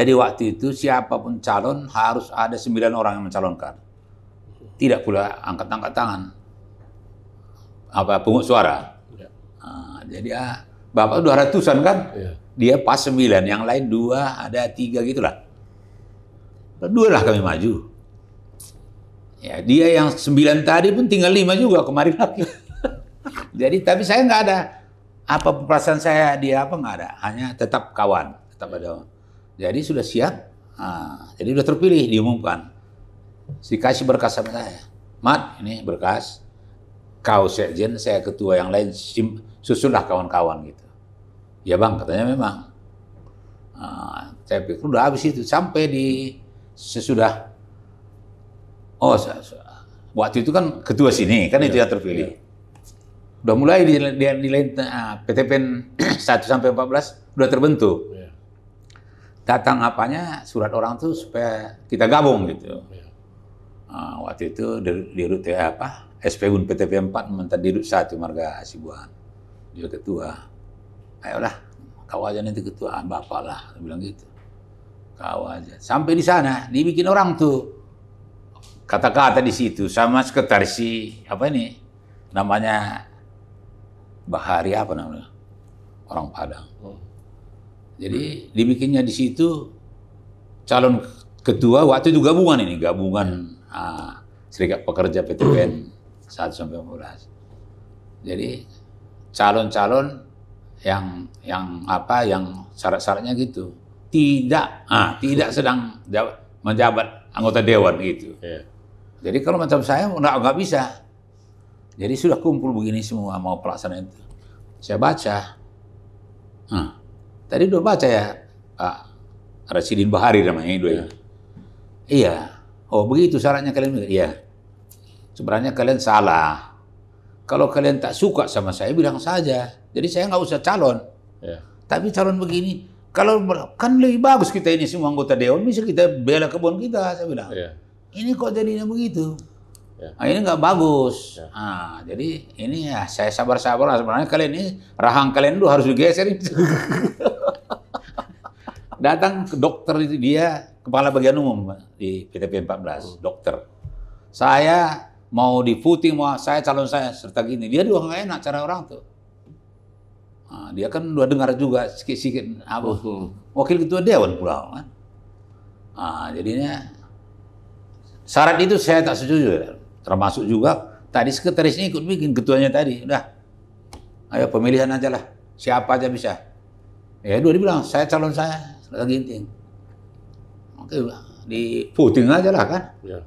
Speaker 1: jadi waktu itu siapapun calon harus ada sembilan orang yang mencalonkan tidak pula angkat-angkat tangan apa pungut suara nah, jadi ah, Bapak dua ratusan kan? Iya. Dia pas sembilan, yang lain dua, ada tiga lah. Dua lah kami maju. Ya, dia yang sembilan tadi pun tinggal lima juga kemarin lagi. Jadi tapi saya nggak ada apa perasaan saya dia apa nggak ada, hanya tetap kawan, tetap ada. Jadi sudah siap, nah, jadi sudah terpilih diumumkan. Si kasih berkas sama saya, Mat ini berkas, kau sekjen, saya ketua yang lain, sim, susunlah kawan-kawan gitu. Ya bang, katanya memang. Nah, saya pikir udah habis itu sampai di sesudah. Oh, saya, saya. waktu itu kan ketua sini, kan ya, itu iya, yang terpilih. Ya. Udah mulai di, di, di lain uh, PTPN 1 sampai 14 udah terbentuk. Ya. Datang apanya surat orang tuh supaya kita gabung gitu. Ya. Nah, waktu itu di, di rute apa? SPUN PTP 4 mantan dirut satu marga Sibuan Dia ketua. Ayolah, kau aja nanti ketua, ah, bapak lah, dia bilang gitu. Kau aja. Sampai di sana, dibikin orang tuh. Kata-kata di situ sama sekretaris si, apa ini, namanya Bahari apa namanya? Orang Padang. Oh. Jadi dibikinnya di situ calon ketua waktu itu gabungan ini, gabungan ah, Serikat Pekerja PTPN 1 sampai 15. Jadi calon-calon yang yang apa yang syarat-syaratnya gitu. Tidak ah, tidak sedang menjabat anggota dewan gitu. Yeah. Jadi kalau macam saya nggak nggak bisa. Jadi sudah kumpul begini semua mau pelaksanaan itu. Saya baca. Hmm. tadi udah baca ya Pak Rasidin Bahari namanya itu ya. Iya. Oh begitu syaratnya kalian. Iya. Sebenarnya kalian salah. Kalau kalian tak suka sama saya, bilang saja. Jadi saya nggak usah calon. Ya. Tapi calon begini, kalau kan lebih bagus kita ini semua anggota dewan, bisa kita bela kebun kita, saya bilang. Ya. Ini kok jadinya begitu? Ya. Nah, ini nggak bagus. Ya. Nah, jadi ini ya saya sabar-sabar lah. Sebenarnya kalian ini rahang kalian dulu harus digeser. Datang ke dokter itu dia, kepala bagian umum di PTP 14, hmm. dokter. Saya mau di voting mau saya calon saya serta gini dia juga nggak enak cara orang tuh nah, dia kan udah dengar juga sikit-sikit apa ah, oh, oh. wakil ketua dewan pulau kan nah, jadinya syarat itu saya tak setuju termasuk juga tadi sekretarisnya ikut bikin ketuanya tadi udah ayo pemilihan aja lah siapa aja bisa ya dua dibilang saya calon saya serta ginting oke di voting aja lah kan ya.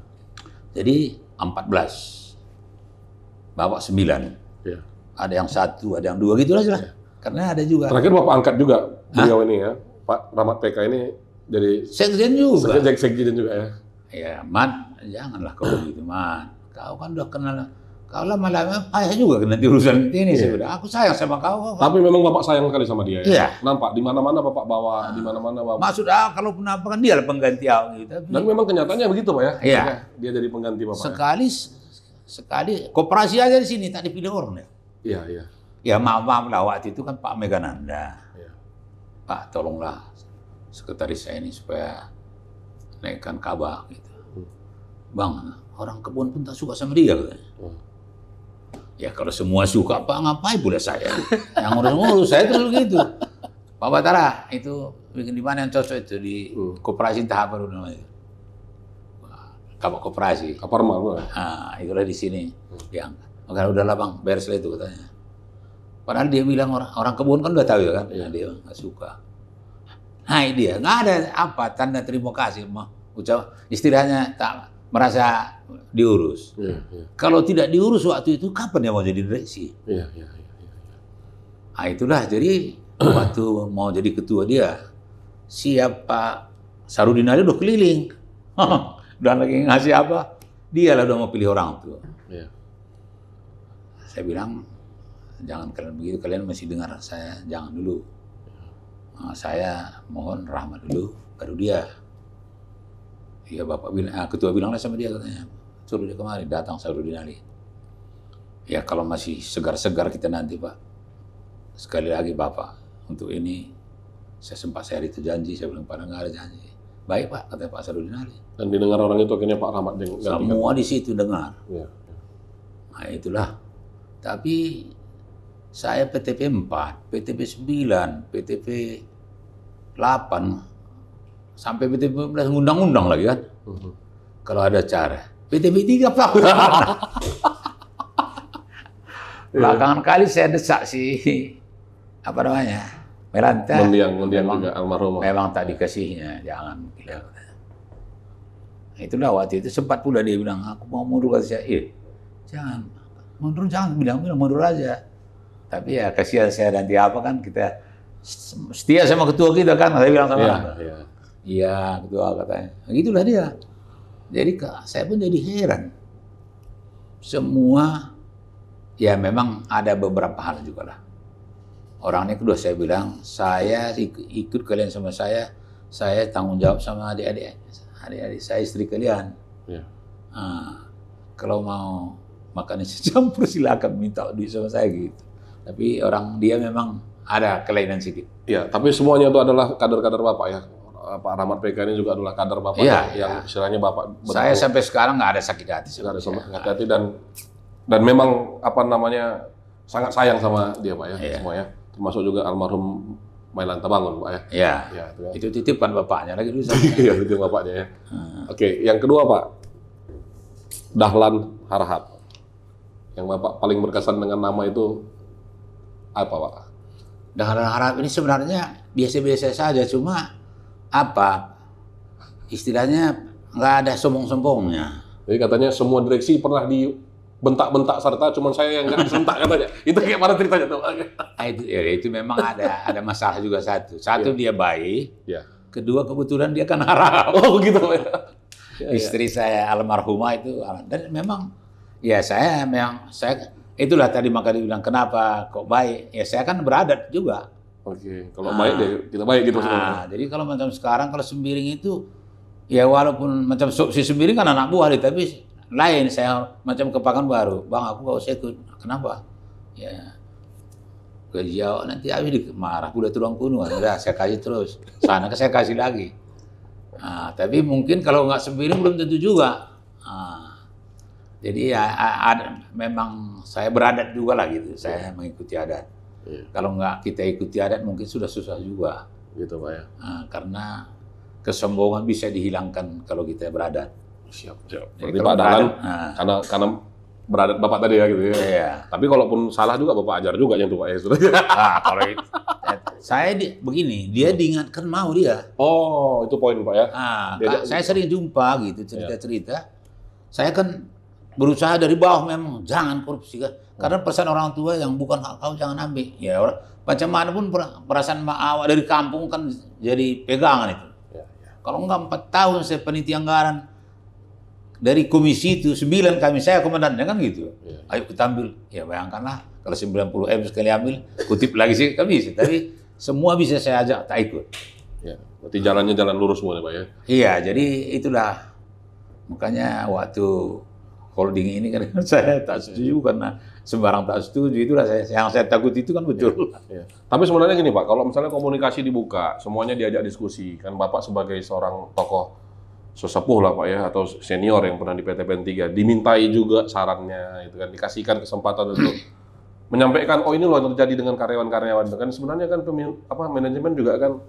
Speaker 1: jadi 14. Bapak 9.
Speaker 2: Yeah. Ada yang satu, ada yang dua gitu lah. Yeah. Iya.
Speaker 1: Karena ada juga. Terakhir Bapak
Speaker 2: angkat juga beliau ini ya. Pak Ramat TK ini jadi sekjen juga. Sekjen juga ya. Ya, Mat, janganlah kau begitu, Mat.
Speaker 1: Kau kan udah kenal Kau lama-lama ah, payah juga nanti urusan iya. ini yeah. sebenarnya. Aku sayang sama kau.
Speaker 2: Tapi memang bapak sayang sekali sama dia. Ya? Iya. Nampak di mana-mana bapak bawa, ah. di mana-mana bawa. Maksud ah, kalau kenapa kan dia pengganti aku gitu. Dan memang kenyataannya begitu pak
Speaker 1: ya. Iya. Dia jadi pengganti bapak. Ya? Sekali, ya? sekali koperasi aja di sini tak dipilih orang ya. Iya iya. Ya maaf maaf lah waktu itu kan Pak Megananda. Iya. Pak tolonglah sekretaris saya ini supaya naikkan kabar gitu. Hmm. Bang, orang kebun pun tak suka sama dia. Hmm. Ya kalau semua suka Pak ngapain boleh saya? Yang ngurus-ngurus saya terus gitu. Pak Batara itu bikin di mana yang cocok itu di hmm. koperasi tahap baru namanya. Kapak koperasi. Kapal Ah, Nah, itulah di sini hmm. yang diangkat. udah udahlah bang, beres lah itu katanya. Padahal dia bilang orang orang kebun kan udah tahu ya kan, Iya dia nggak suka. Nah dia nggak ada apa tanda terima kasih mah ucap istilahnya tak merasa diurus. Ya, ya. Kalau tidak diurus waktu itu kapan dia mau jadi direksi? Ya, ya, ya, Nah, itulah jadi waktu mau jadi ketua dia siapa Sarudin Ali udah keliling dan lagi ngasih apa dia lah udah mau pilih orang tuh. Ya. Saya bilang jangan kalian begitu kalian masih dengar saya jangan dulu. Nah, saya mohon rahmat dulu baru dia ya bapak bilang, ah, ketua bilanglah sama dia katanya suruh dia kemari datang Sahrudin Ali ya kalau masih segar-segar kita nanti pak sekali lagi bapak untuk ini saya sempat saya itu janji saya bilang pada nggak ada janji baik pak kata Pak Sahrudin Ali
Speaker 2: dan didengar orang itu akhirnya
Speaker 1: Pak Rahmat dengar semua di situ dengar ya. nah itulah tapi saya PTP 4, PTP 9, PTP 8 Sampai PT 15 ngundang-undang lagi kan. Mm-hmm. Kalau ada cara.
Speaker 2: PT PTP
Speaker 1: 3 Pak. Belakangan kali saya desak si apa namanya? Melanta. Mendiang, mendiang memang, juga almarhum. Memang tak dikasihnya, jangan itu Itulah waktu itu sempat pula dia bilang, aku mau mundur kata saya, eh, jangan mundur jangan bilang bilang mundur aja. Tapi ya kasihan saya nanti apa kan kita setia sama ketua kita kan, saya bilang sama. Ya, ya. Iya, ketua gitu, katanya. Nah, gitulah dia. Jadi saya pun jadi heran. Semua ya memang ada beberapa hal juga lah. Orang ini kedua saya bilang, saya ikut kalian sama saya, saya tanggung jawab sama adik-adik, adik-adik saya istri kalian. Ya. Nah, kalau mau makan secampur campur silakan minta duit
Speaker 2: sama saya gitu. Tapi orang dia memang ada kelainan sedikit. Ya, tapi semuanya itu adalah kader-kader bapak ya. Pak Rahmat PK ini juga adalah kader Bapak ya, yang ya. istilahnya Bapak Saya sampai sekarang nggak ada sakit hati. Nggak ada sakit hati dan dan memang apa namanya sangat sayang sama dia Pak ya, ya. semua ya. Termasuk juga almarhum Mailan Tabangun Pak ya. Iya. Ya, itu, ya. itu titipan Bapaknya lagi dulu Iya, titipan Bapaknya ya. Hmm. Oke, yang kedua Pak. Dahlan Harahap. Yang Bapak paling berkesan dengan nama itu apa Pak?
Speaker 1: Dahlan Harahap ini sebenarnya
Speaker 2: biasa-biasa saja cuma apa istilahnya nggak ada sombong-sombongnya. Jadi katanya semua direksi pernah di bentak bentak serta cuma saya yang nggak disentak katanya. Itu kayak mana ceritanya tuh? Ah, itu, ya, itu memang ada ada masalah juga satu. Satu yeah. dia
Speaker 1: baik. Yeah. Kedua kebetulan dia kan Arab. Oh gitu. ya, Istri ya. saya almarhumah itu dan memang ya saya memang saya itulah tadi maka dibilang kenapa kok baik. Ya saya kan beradat juga.
Speaker 2: Oke, kalau nah, baik deh kita baik gitu nah, sebenarnya. jadi
Speaker 1: kalau macam sekarang kalau sembiring itu ya walaupun macam si sembiring kan anak buah deh, tapi lain saya macam kepakan baru. bang aku gak usah ikut, kenapa? Ya ke Jawa nanti habis marah udah tulang kuno, udah saya kasih terus, sana ke saya kasih lagi. Nah, tapi mungkin kalau nggak sembiring belum tentu juga. Nah, jadi ya ada, memang saya beradat juga lah gitu, saya mengikuti adat. Iya. Kalau nggak kita ikuti adat mungkin sudah susah juga. Gitu
Speaker 2: Pak ya. Nah, karena kesombongan bisa dihilangkan kalau kita beradat. Siap, siap. Berarti Pak Dalan, nah. karena, karena beradat Bapak tadi ya gitu ya. Iya. Tapi kalaupun salah juga Bapak ajar juga yang tua Pak ya. Nah, kalau itu. saya di, begini, dia hmm.
Speaker 1: diingatkan mau dia. Oh, itu poin Pak ya. Nah, dia, saya dia, saya sering jumpa gitu cerita-cerita. Iya. Saya kan berusaha dari bawah memang jangan korupsi kan karena perasaan orang tua yang bukan hak kau jangan ambil. Ya orang macam mana pun perasaan mak awak dari kampung kan jadi pegangan itu. Ya, ya. Kalau enggak empat tahun saya penitia anggaran dari komisi itu sembilan kami saya komandan kan gitu. Ya. Ayo kita ambil. Ya bayangkanlah kalau sembilan puluh M sekali ambil kutip lagi sih kami sih. Tapi semua bisa saya ajak tak ikut.
Speaker 2: Ya, berarti jalannya jalan lurus semua ya Pak ya? Iya, jadi
Speaker 1: itulah makanya
Speaker 2: waktu kalau dingin ini kan saya tak setuju iya. karena sembarang tak setuju itulah saya, yang saya takut itu kan betul. Ya, ya. Tapi sebenarnya gini Pak, kalau misalnya komunikasi dibuka, semuanya diajak diskusi, kan Bapak sebagai seorang tokoh sesepuh lah Pak ya atau senior yang pernah di PT PN 3 dimintai juga sarannya itu kan dikasihkan kesempatan untuk menyampaikan oh ini loh yang terjadi dengan karyawan-karyawan kan sebenarnya kan pemilu, apa manajemen juga kan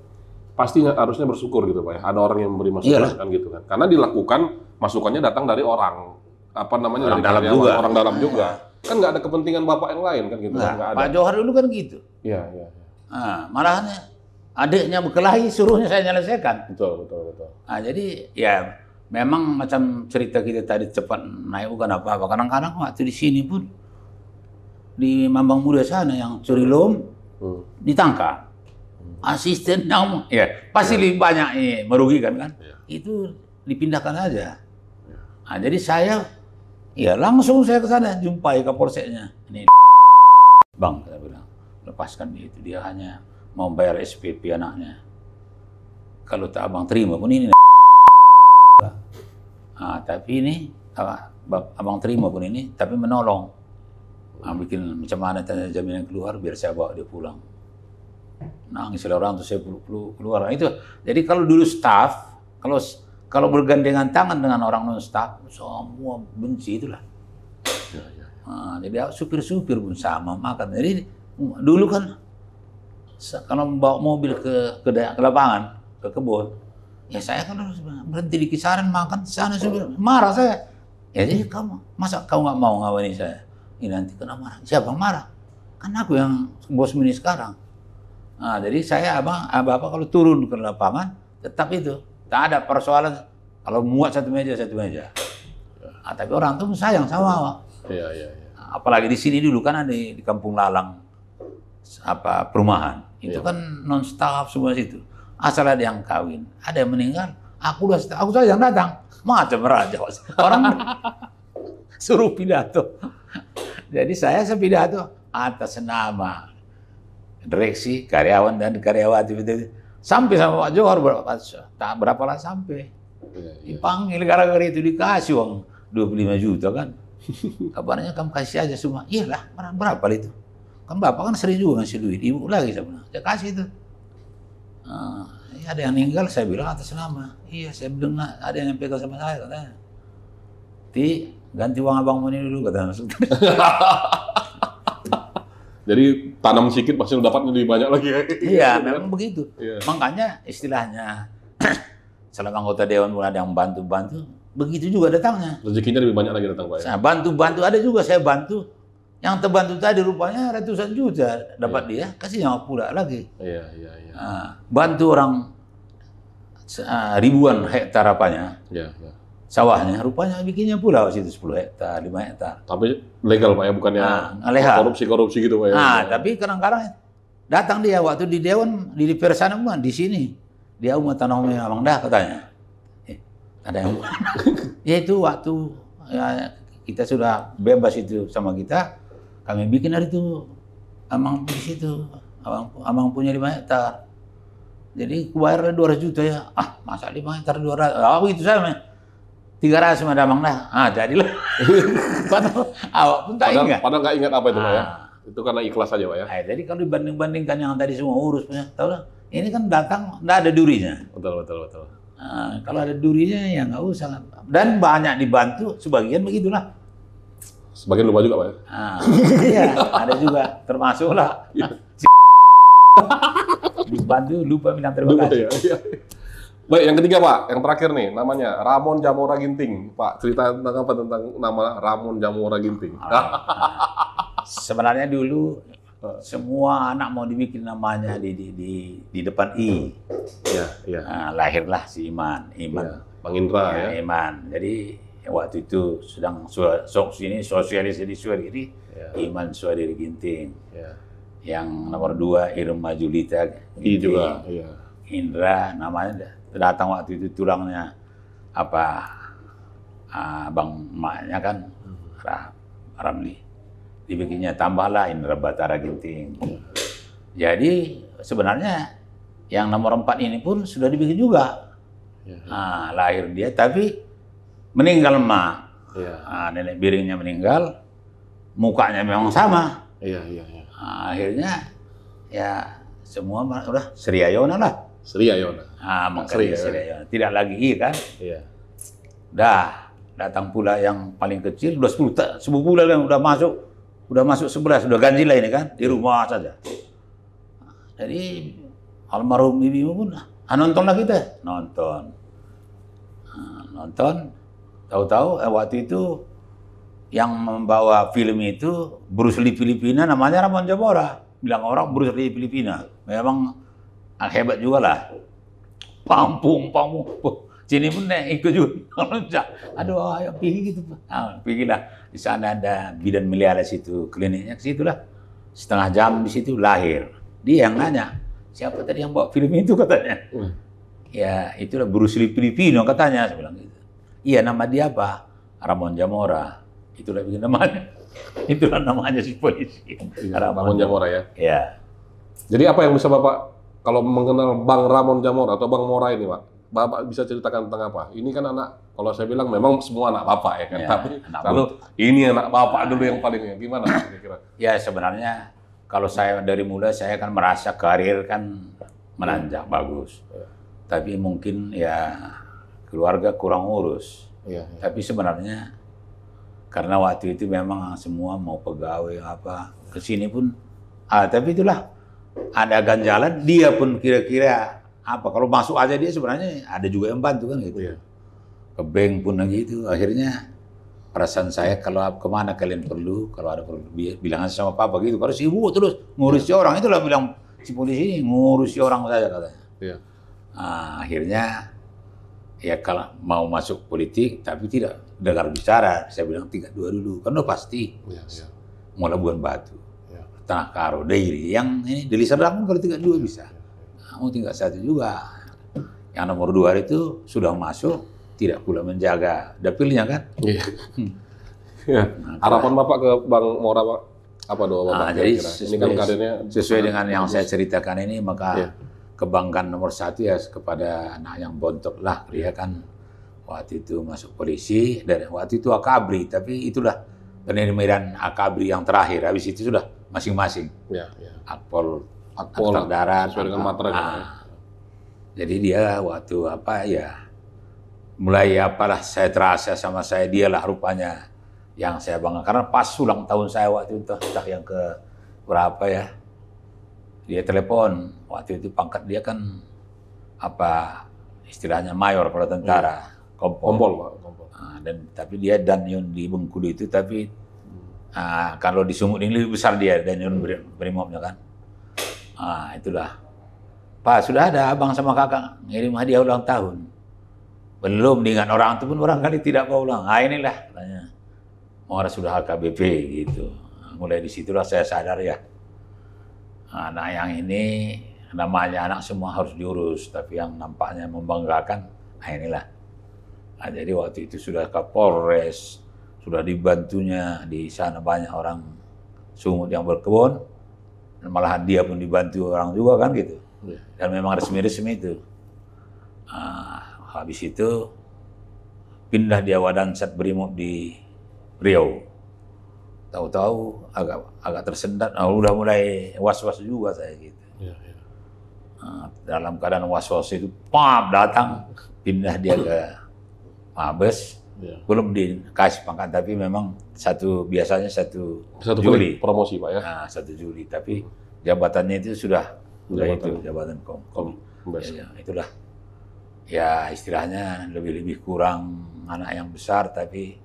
Speaker 2: pasti harusnya bersyukur gitu Pak ya ada orang yang memberi masukan kan gitu kan karena dilakukan masukannya datang dari orang apa namanya orang dalam juga. orang dalam juga. Iya. Kan nggak ada kepentingan bapak yang lain kan gitu. Nah, kan? ada. Pak Johar dulu kan gitu. Iya, iya. iya. Nah, marahnya adiknya berkelahi suruhnya saya
Speaker 1: nyelesaikan Betul, betul, betul. Nah, jadi ya memang macam cerita kita tadi cepat naik bukan apa-apa. Kadang-kadang waktu di sini pun di Mambang Muda sana yang lom hmm. ditangkap. Hmm. Asisten yang ya pasti ya. lebih banyak ini eh, merugikan kan. Ya. Itu dipindahkan aja. Iya. Nah, jadi saya Ya langsung saya ke sana jumpai kapolseknya. Ini bang saya bilang lepaskan dia itu dia hanya mau bayar SPP anaknya. Kalau tak abang terima pun ini. Nah, tapi ini abang terima pun ini tapi menolong. Nah, bikin macam mana tanya jaminan keluar biar saya bawa dia pulang. Nangis orang tuh saya perlu keluar. Nah, itu. Jadi kalau dulu staff kalau kalau bergandengan tangan dengan orang non-stop, semua benci itulah. Nah, jadi supir-supir pun sama makan. Jadi dulu kan kalau membawa mobil ke, ke, ke lapangan, ke kebun, ya saya kan harus berhenti di kisaran makan sana supir marah saya. Ya jadi hmm. kamu masa kamu nggak mau ngawani saya? Ini nanti kena marah. Siapa yang marah? Kan aku yang bos mini sekarang. Nah, jadi saya abang, abang ah, apa kalau turun ke lapangan tetap itu Tak ada persoalan kalau muat satu meja satu meja. Nah, tapi orang tuh sayang sama Iya iya. Ya. Apalagi di sini dulu kan ada di Kampung Lalang apa perumahan itu ya. kan non staff semua situ. Asal ada yang kawin, ada yang meninggal, aku udah aku saja yang datang. Macam raja orang suruh pidato. Jadi saya sepidato atas nama direksi karyawan dan karyawati Sampai sama Pak Johor berapa? Tak berapa lah sampai. Iya, iya. Dipanggil gara-gara itu dikasih uang 25 juta kan. Kabarnya kamu kasih aja semua. Iyalah, berapa itu? Kan bapak kan sering juga ngasih duit. Ibu lagi sama saya kasih itu. Nah, ya ada yang meninggal, saya bilang atas nama. Iya, saya bilang ada yang pegang sama saya katanya.
Speaker 2: Ti, ganti uang abang ini dulu katanya. Jadi tanam sedikit pasti dapat lebih banyak lagi. Iya, memang
Speaker 1: begitu. Iya. Makanya istilahnya
Speaker 2: selama anggota dewan mulai ada yang bantu-bantu,
Speaker 1: begitu juga datangnya.
Speaker 2: Rezekinya lebih banyak lagi datang, Pak.
Speaker 1: Ya? bantu-bantu ada juga saya bantu. Yang terbantu tadi rupanya ratusan juta dapat ya. dia, kasih yang pula lagi.
Speaker 2: Iya, iya, iya. Nah, bantu
Speaker 1: orang ah, ribuan hektar apanya. Iya, iya sawahnya rupanya bikinnya pulau situ 10 hektar 5 hektar tapi legal pak ya bukannya nah, korupsi korupsi
Speaker 2: gitu pak ya nah tapi
Speaker 1: kadang-kadang datang dia waktu di dewan di di persana bukan di sini dia umat tanah umi abang dah katanya
Speaker 2: eh, ada yang
Speaker 1: ya itu waktu ya, kita sudah bebas itu sama kita kami bikin hari itu amang di situ abang abang punya 5 hektar jadi dua 200 juta ya ah masa 5 hektar 200 ah oh, itu saya tiga ratus ada mang lah.
Speaker 2: ah jadilah. padahal awak pun tak ingat. Padahal nggak ingat apa itu ah. pak ya. Ah. Itu karena ikhlas aja pak ya. Nah, jadi
Speaker 1: kalau dibanding-bandingkan yang tadi semua urus punya, tahu lah. Ini kan datang nggak ada durinya.
Speaker 2: Betul betul betul.
Speaker 1: Nah, kalau ada durinya ya nggak usah lah. Dan banyak dibantu, sebagian begitulah.
Speaker 2: Sebagian lupa juga pak ya.
Speaker 1: Nah, iya, ada
Speaker 2: juga termasuk lah. Iya.
Speaker 1: dibantu lupa bilang terima kasih. Ya? Iya.
Speaker 2: Baik, yang ketiga Pak, yang terakhir nih namanya Ramon Jamora Ginting. Pak, cerita tentang apa tentang nama Ramon Jamora Ginting? Ah, sebenarnya
Speaker 1: dulu semua anak mau dibikin namanya di di di, di depan i. Ya, ya. Nah, lahirlah si Iman, Iman. Ya, Bang Indra ya, ya. Iman. Jadi waktu itu sedang sok sini sosialis di Suadiri, ya. Iman Suadiri Ginting. Ya. Yang nomor dua Irma Julita Ginting. I juga, ya. Indra namanya datang waktu itu tulangnya apa ah, abang maknya kan hmm. Ramli dibikinnya tambahlah Indra Batara Ginting jadi sebenarnya yang nomor empat ini pun sudah dibikin juga Nah, lahir dia tapi meninggal emak nah, nenek biringnya meninggal mukanya memang sama nah, akhirnya ya semua udah Sri Ayona lah Sri Ayona. Ah, ah Sri, Sri Ayona. Tidak lagi iya kan? Iya. Dah, datang pula yang paling kecil dua 10 tahun, 10 bulan kan udah masuk udah masuk 11 sudah ganjil lah ini kan di rumah saja. Jadi almarhum ibu pun ah, nontonlah kita, nonton. Ah, nonton tahu-tahu eh, waktu itu yang membawa film itu Bruce Lee Filipina namanya Ramon Jabora bilang orang Bruce Lee Filipina memang Ah, hebat juga lah. Pampung, pampung. Sini pun naik ikut juga. Aduh, ayo pergi gitu. Nah, lah. Di sana ada bidan di situ, kliniknya ke situ lah. Setengah jam di situ lahir. Dia yang nanya, siapa tadi yang bawa film itu katanya. Hmm. Ya, itulah Bruce Lee Filipino katanya. Saya bilang gitu. Iya, nama dia apa?
Speaker 2: Ramon Jamora. Itulah bikin namanya. Itulah namanya si polisi. Iya, Ramon Jamora ya? Iya. Jadi apa yang bisa Bapak kalau mengenal Bang Ramon Jamor atau Bang Mora ini, Pak, Bapak bisa ceritakan tentang apa? Ini kan anak, kalau saya bilang memang semua anak Bapak ya kan, ya, tapi lalu ini anak Bapak dulu yang paling ya, gimana kira-kira? Ya sebenarnya
Speaker 1: kalau saya dari muda saya akan merasa karir kan menanjak bagus, ya. tapi mungkin ya keluarga kurang urus. Ya, ya. Tapi sebenarnya karena waktu itu memang semua mau pegawai apa kesini pun ah tapi itulah ada ganjalan, dia pun kira-kira apa? Kalau masuk aja dia sebenarnya ada juga yang bantu kan gitu. Iya. Ke bank pun lagi itu akhirnya perasaan saya kalau kemana kalian perlu kalau ada perlu bilang aja sama papa gitu kalau sibuk terus ngurusi yeah. orang itulah bilang si polisi ini ngurusi orang saja katanya yeah. Iya. nah, akhirnya ya kalau mau masuk politik tapi tidak dengar bicara saya bilang tiga dua dulu karena pasti yeah, yeah. mulai bukan batu tanah karo dairi yang ini Deli seberang kalau tingkat dua bisa kamu tinggal satu juga yang nomor dua itu sudah masuk tidak pula menjaga dapilnya kan
Speaker 2: iya. hmm. Ya. Nah, harapan bapak ke Bang Mora pak apa doa bapak nah, jadi ini kan
Speaker 1: sesuai dengan yang bagus. saya ceritakan ini maka iya. kebanggaan nomor satu ya kepada anak yang bontok lah dia kan waktu itu masuk polisi dan waktu itu akabri tapi itulah penerimaan akabri yang terakhir habis itu sudah masing-masing. Ya, ya. Akpol, Akpol antar darat, sesuai dengan matra. Ah. jadi dia waktu apa ya mulai apalah saya terasa sama saya dia lah rupanya yang saya bangga karena pas ulang tahun saya waktu itu entah yang ke berapa ya dia telepon waktu itu pangkat dia kan apa istilahnya mayor kalau tentara iya. kompol, kompol, kompol. Nah, dan tapi dia dan di Bengkulu itu tapi Nah, kalau di Sumut ini lebih besar dia dan yang berimobnya kan. Nah, itulah. Pak, sudah ada abang sama kakak ngirim hadiah ulang tahun. Belum dengan orang itu pun barangkali tidak mau ulang. Nah, inilah katanya. Orang oh, sudah HKBP gitu. mulai disitulah saya sadar ya. Anak yang ini namanya anak semua harus diurus, tapi yang nampaknya membanggakan, nah inilah. Nah, jadi waktu itu sudah Kapolres, sudah dibantunya di sana banyak orang Sumut yang berkebun, dan malahan dia pun dibantu orang juga kan gitu. Iya. Dan memang resmi-resmi itu. Nah, habis itu pindah dia set berimut di Riau. Tahu-tahu agak agak tersendat, nah, udah mulai was-was juga saya gitu. Iya, iya. Ah, dalam keadaan was-was itu, pap datang pindah dia ke Mabes Ya. Belum dikasih pangkat tapi memang satu biasanya satu, satu Juli promosi Pak ya. Nah, satu Juli tapi jabatannya itu sudah sudah jabatan. itu jabatan kom. kom. Ya, ya, itulah ya istilahnya lebih-lebih kurang anak yang besar tapi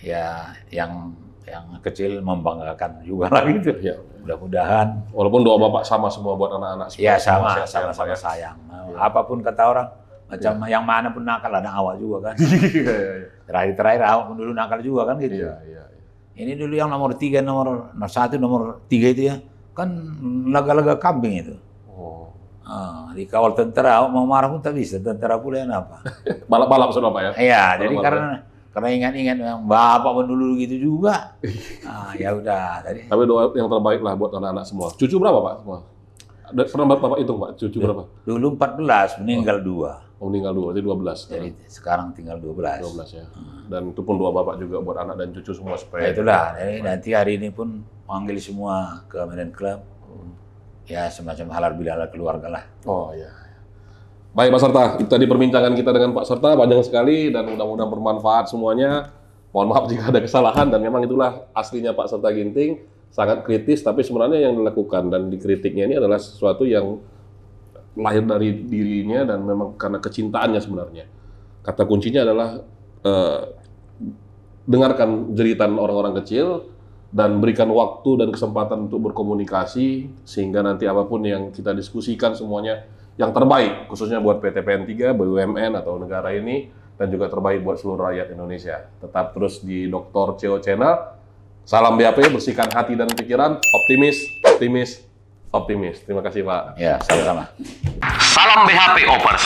Speaker 2: ya yang yang kecil membanggakan juga lah gitu. Ya. Mudah-mudahan. Walaupun doa bapak sama semua buat anak-anak. Iya, ya sama, sama-sama
Speaker 1: sayang. Ya. Apapun kata orang, Macam yeah. yang mana pun nakal ada awal juga
Speaker 2: kan. Iya, iya, iya.
Speaker 1: Terakhir-terakhir awal dulu nakal juga kan gitu. Yeah, yeah, yeah. Ini dulu yang nomor tiga, nomor, nomor satu, nomor tiga itu ya kan laga-laga kambing itu.
Speaker 2: Oh. Ah,
Speaker 1: di kawal tentara, mau marah pun tak bisa. Tentara pula yang apa?
Speaker 2: Balap-balap sudah pak ya? Iya, jadi ya. karena karena ingat-ingat yang bapak pun dulu gitu juga. ah, ya udah tadi. Tapi doa yang terbaik lah buat anak-anak semua. Cucu berapa pak? Semua? Pernah bapak itu pak? Cucu berapa? Dulu empat belas meninggal oh. dua. Oh. Oh meninggal dua, jadi belas. Jadi sekarang, sekarang tinggal Dua belas ya. Hmm. Dan itu pun dua bapak juga buat anak dan cucu semua supaya. Nah, itulah, jadi nanti hari ini pun panggil semua ke Medan Club. Hmm. Ya semacam halal bihalal keluarga lah. Oh iya. Baik Pak Serta, itu tadi perbincangan kita dengan Pak Serta panjang sekali dan mudah-mudahan bermanfaat semuanya. Mohon maaf jika ada kesalahan dan memang itulah aslinya Pak Serta Ginting sangat kritis tapi sebenarnya yang dilakukan dan dikritiknya ini adalah sesuatu yang lahir dari dirinya dan memang karena kecintaannya sebenarnya. Kata kuncinya adalah uh, dengarkan jeritan orang-orang kecil dan berikan waktu dan kesempatan untuk berkomunikasi sehingga nanti apapun yang kita diskusikan semuanya yang terbaik khususnya buat PTPN 3, BUMN atau negara ini dan juga terbaik buat seluruh rakyat Indonesia. Tetap terus di Dr. CEO Channel. Salam BAP, bersihkan hati dan pikiran, optimis, optimis, optimis. Terima kasih Pak. Ya, sama-sama. Salam BHP Opers.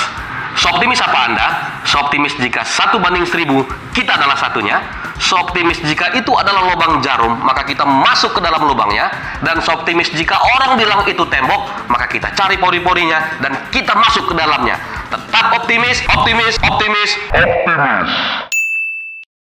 Speaker 2: Seoptimis apa Anda? Seoptimis jika satu banding seribu, kita adalah satunya. Seoptimis jika itu adalah lubang jarum, maka kita masuk ke dalam lubangnya. Dan seoptimis jika orang bilang itu tembok, maka kita cari pori-porinya dan kita masuk ke dalamnya. Tetap optimis, optimis, optimis, optimis.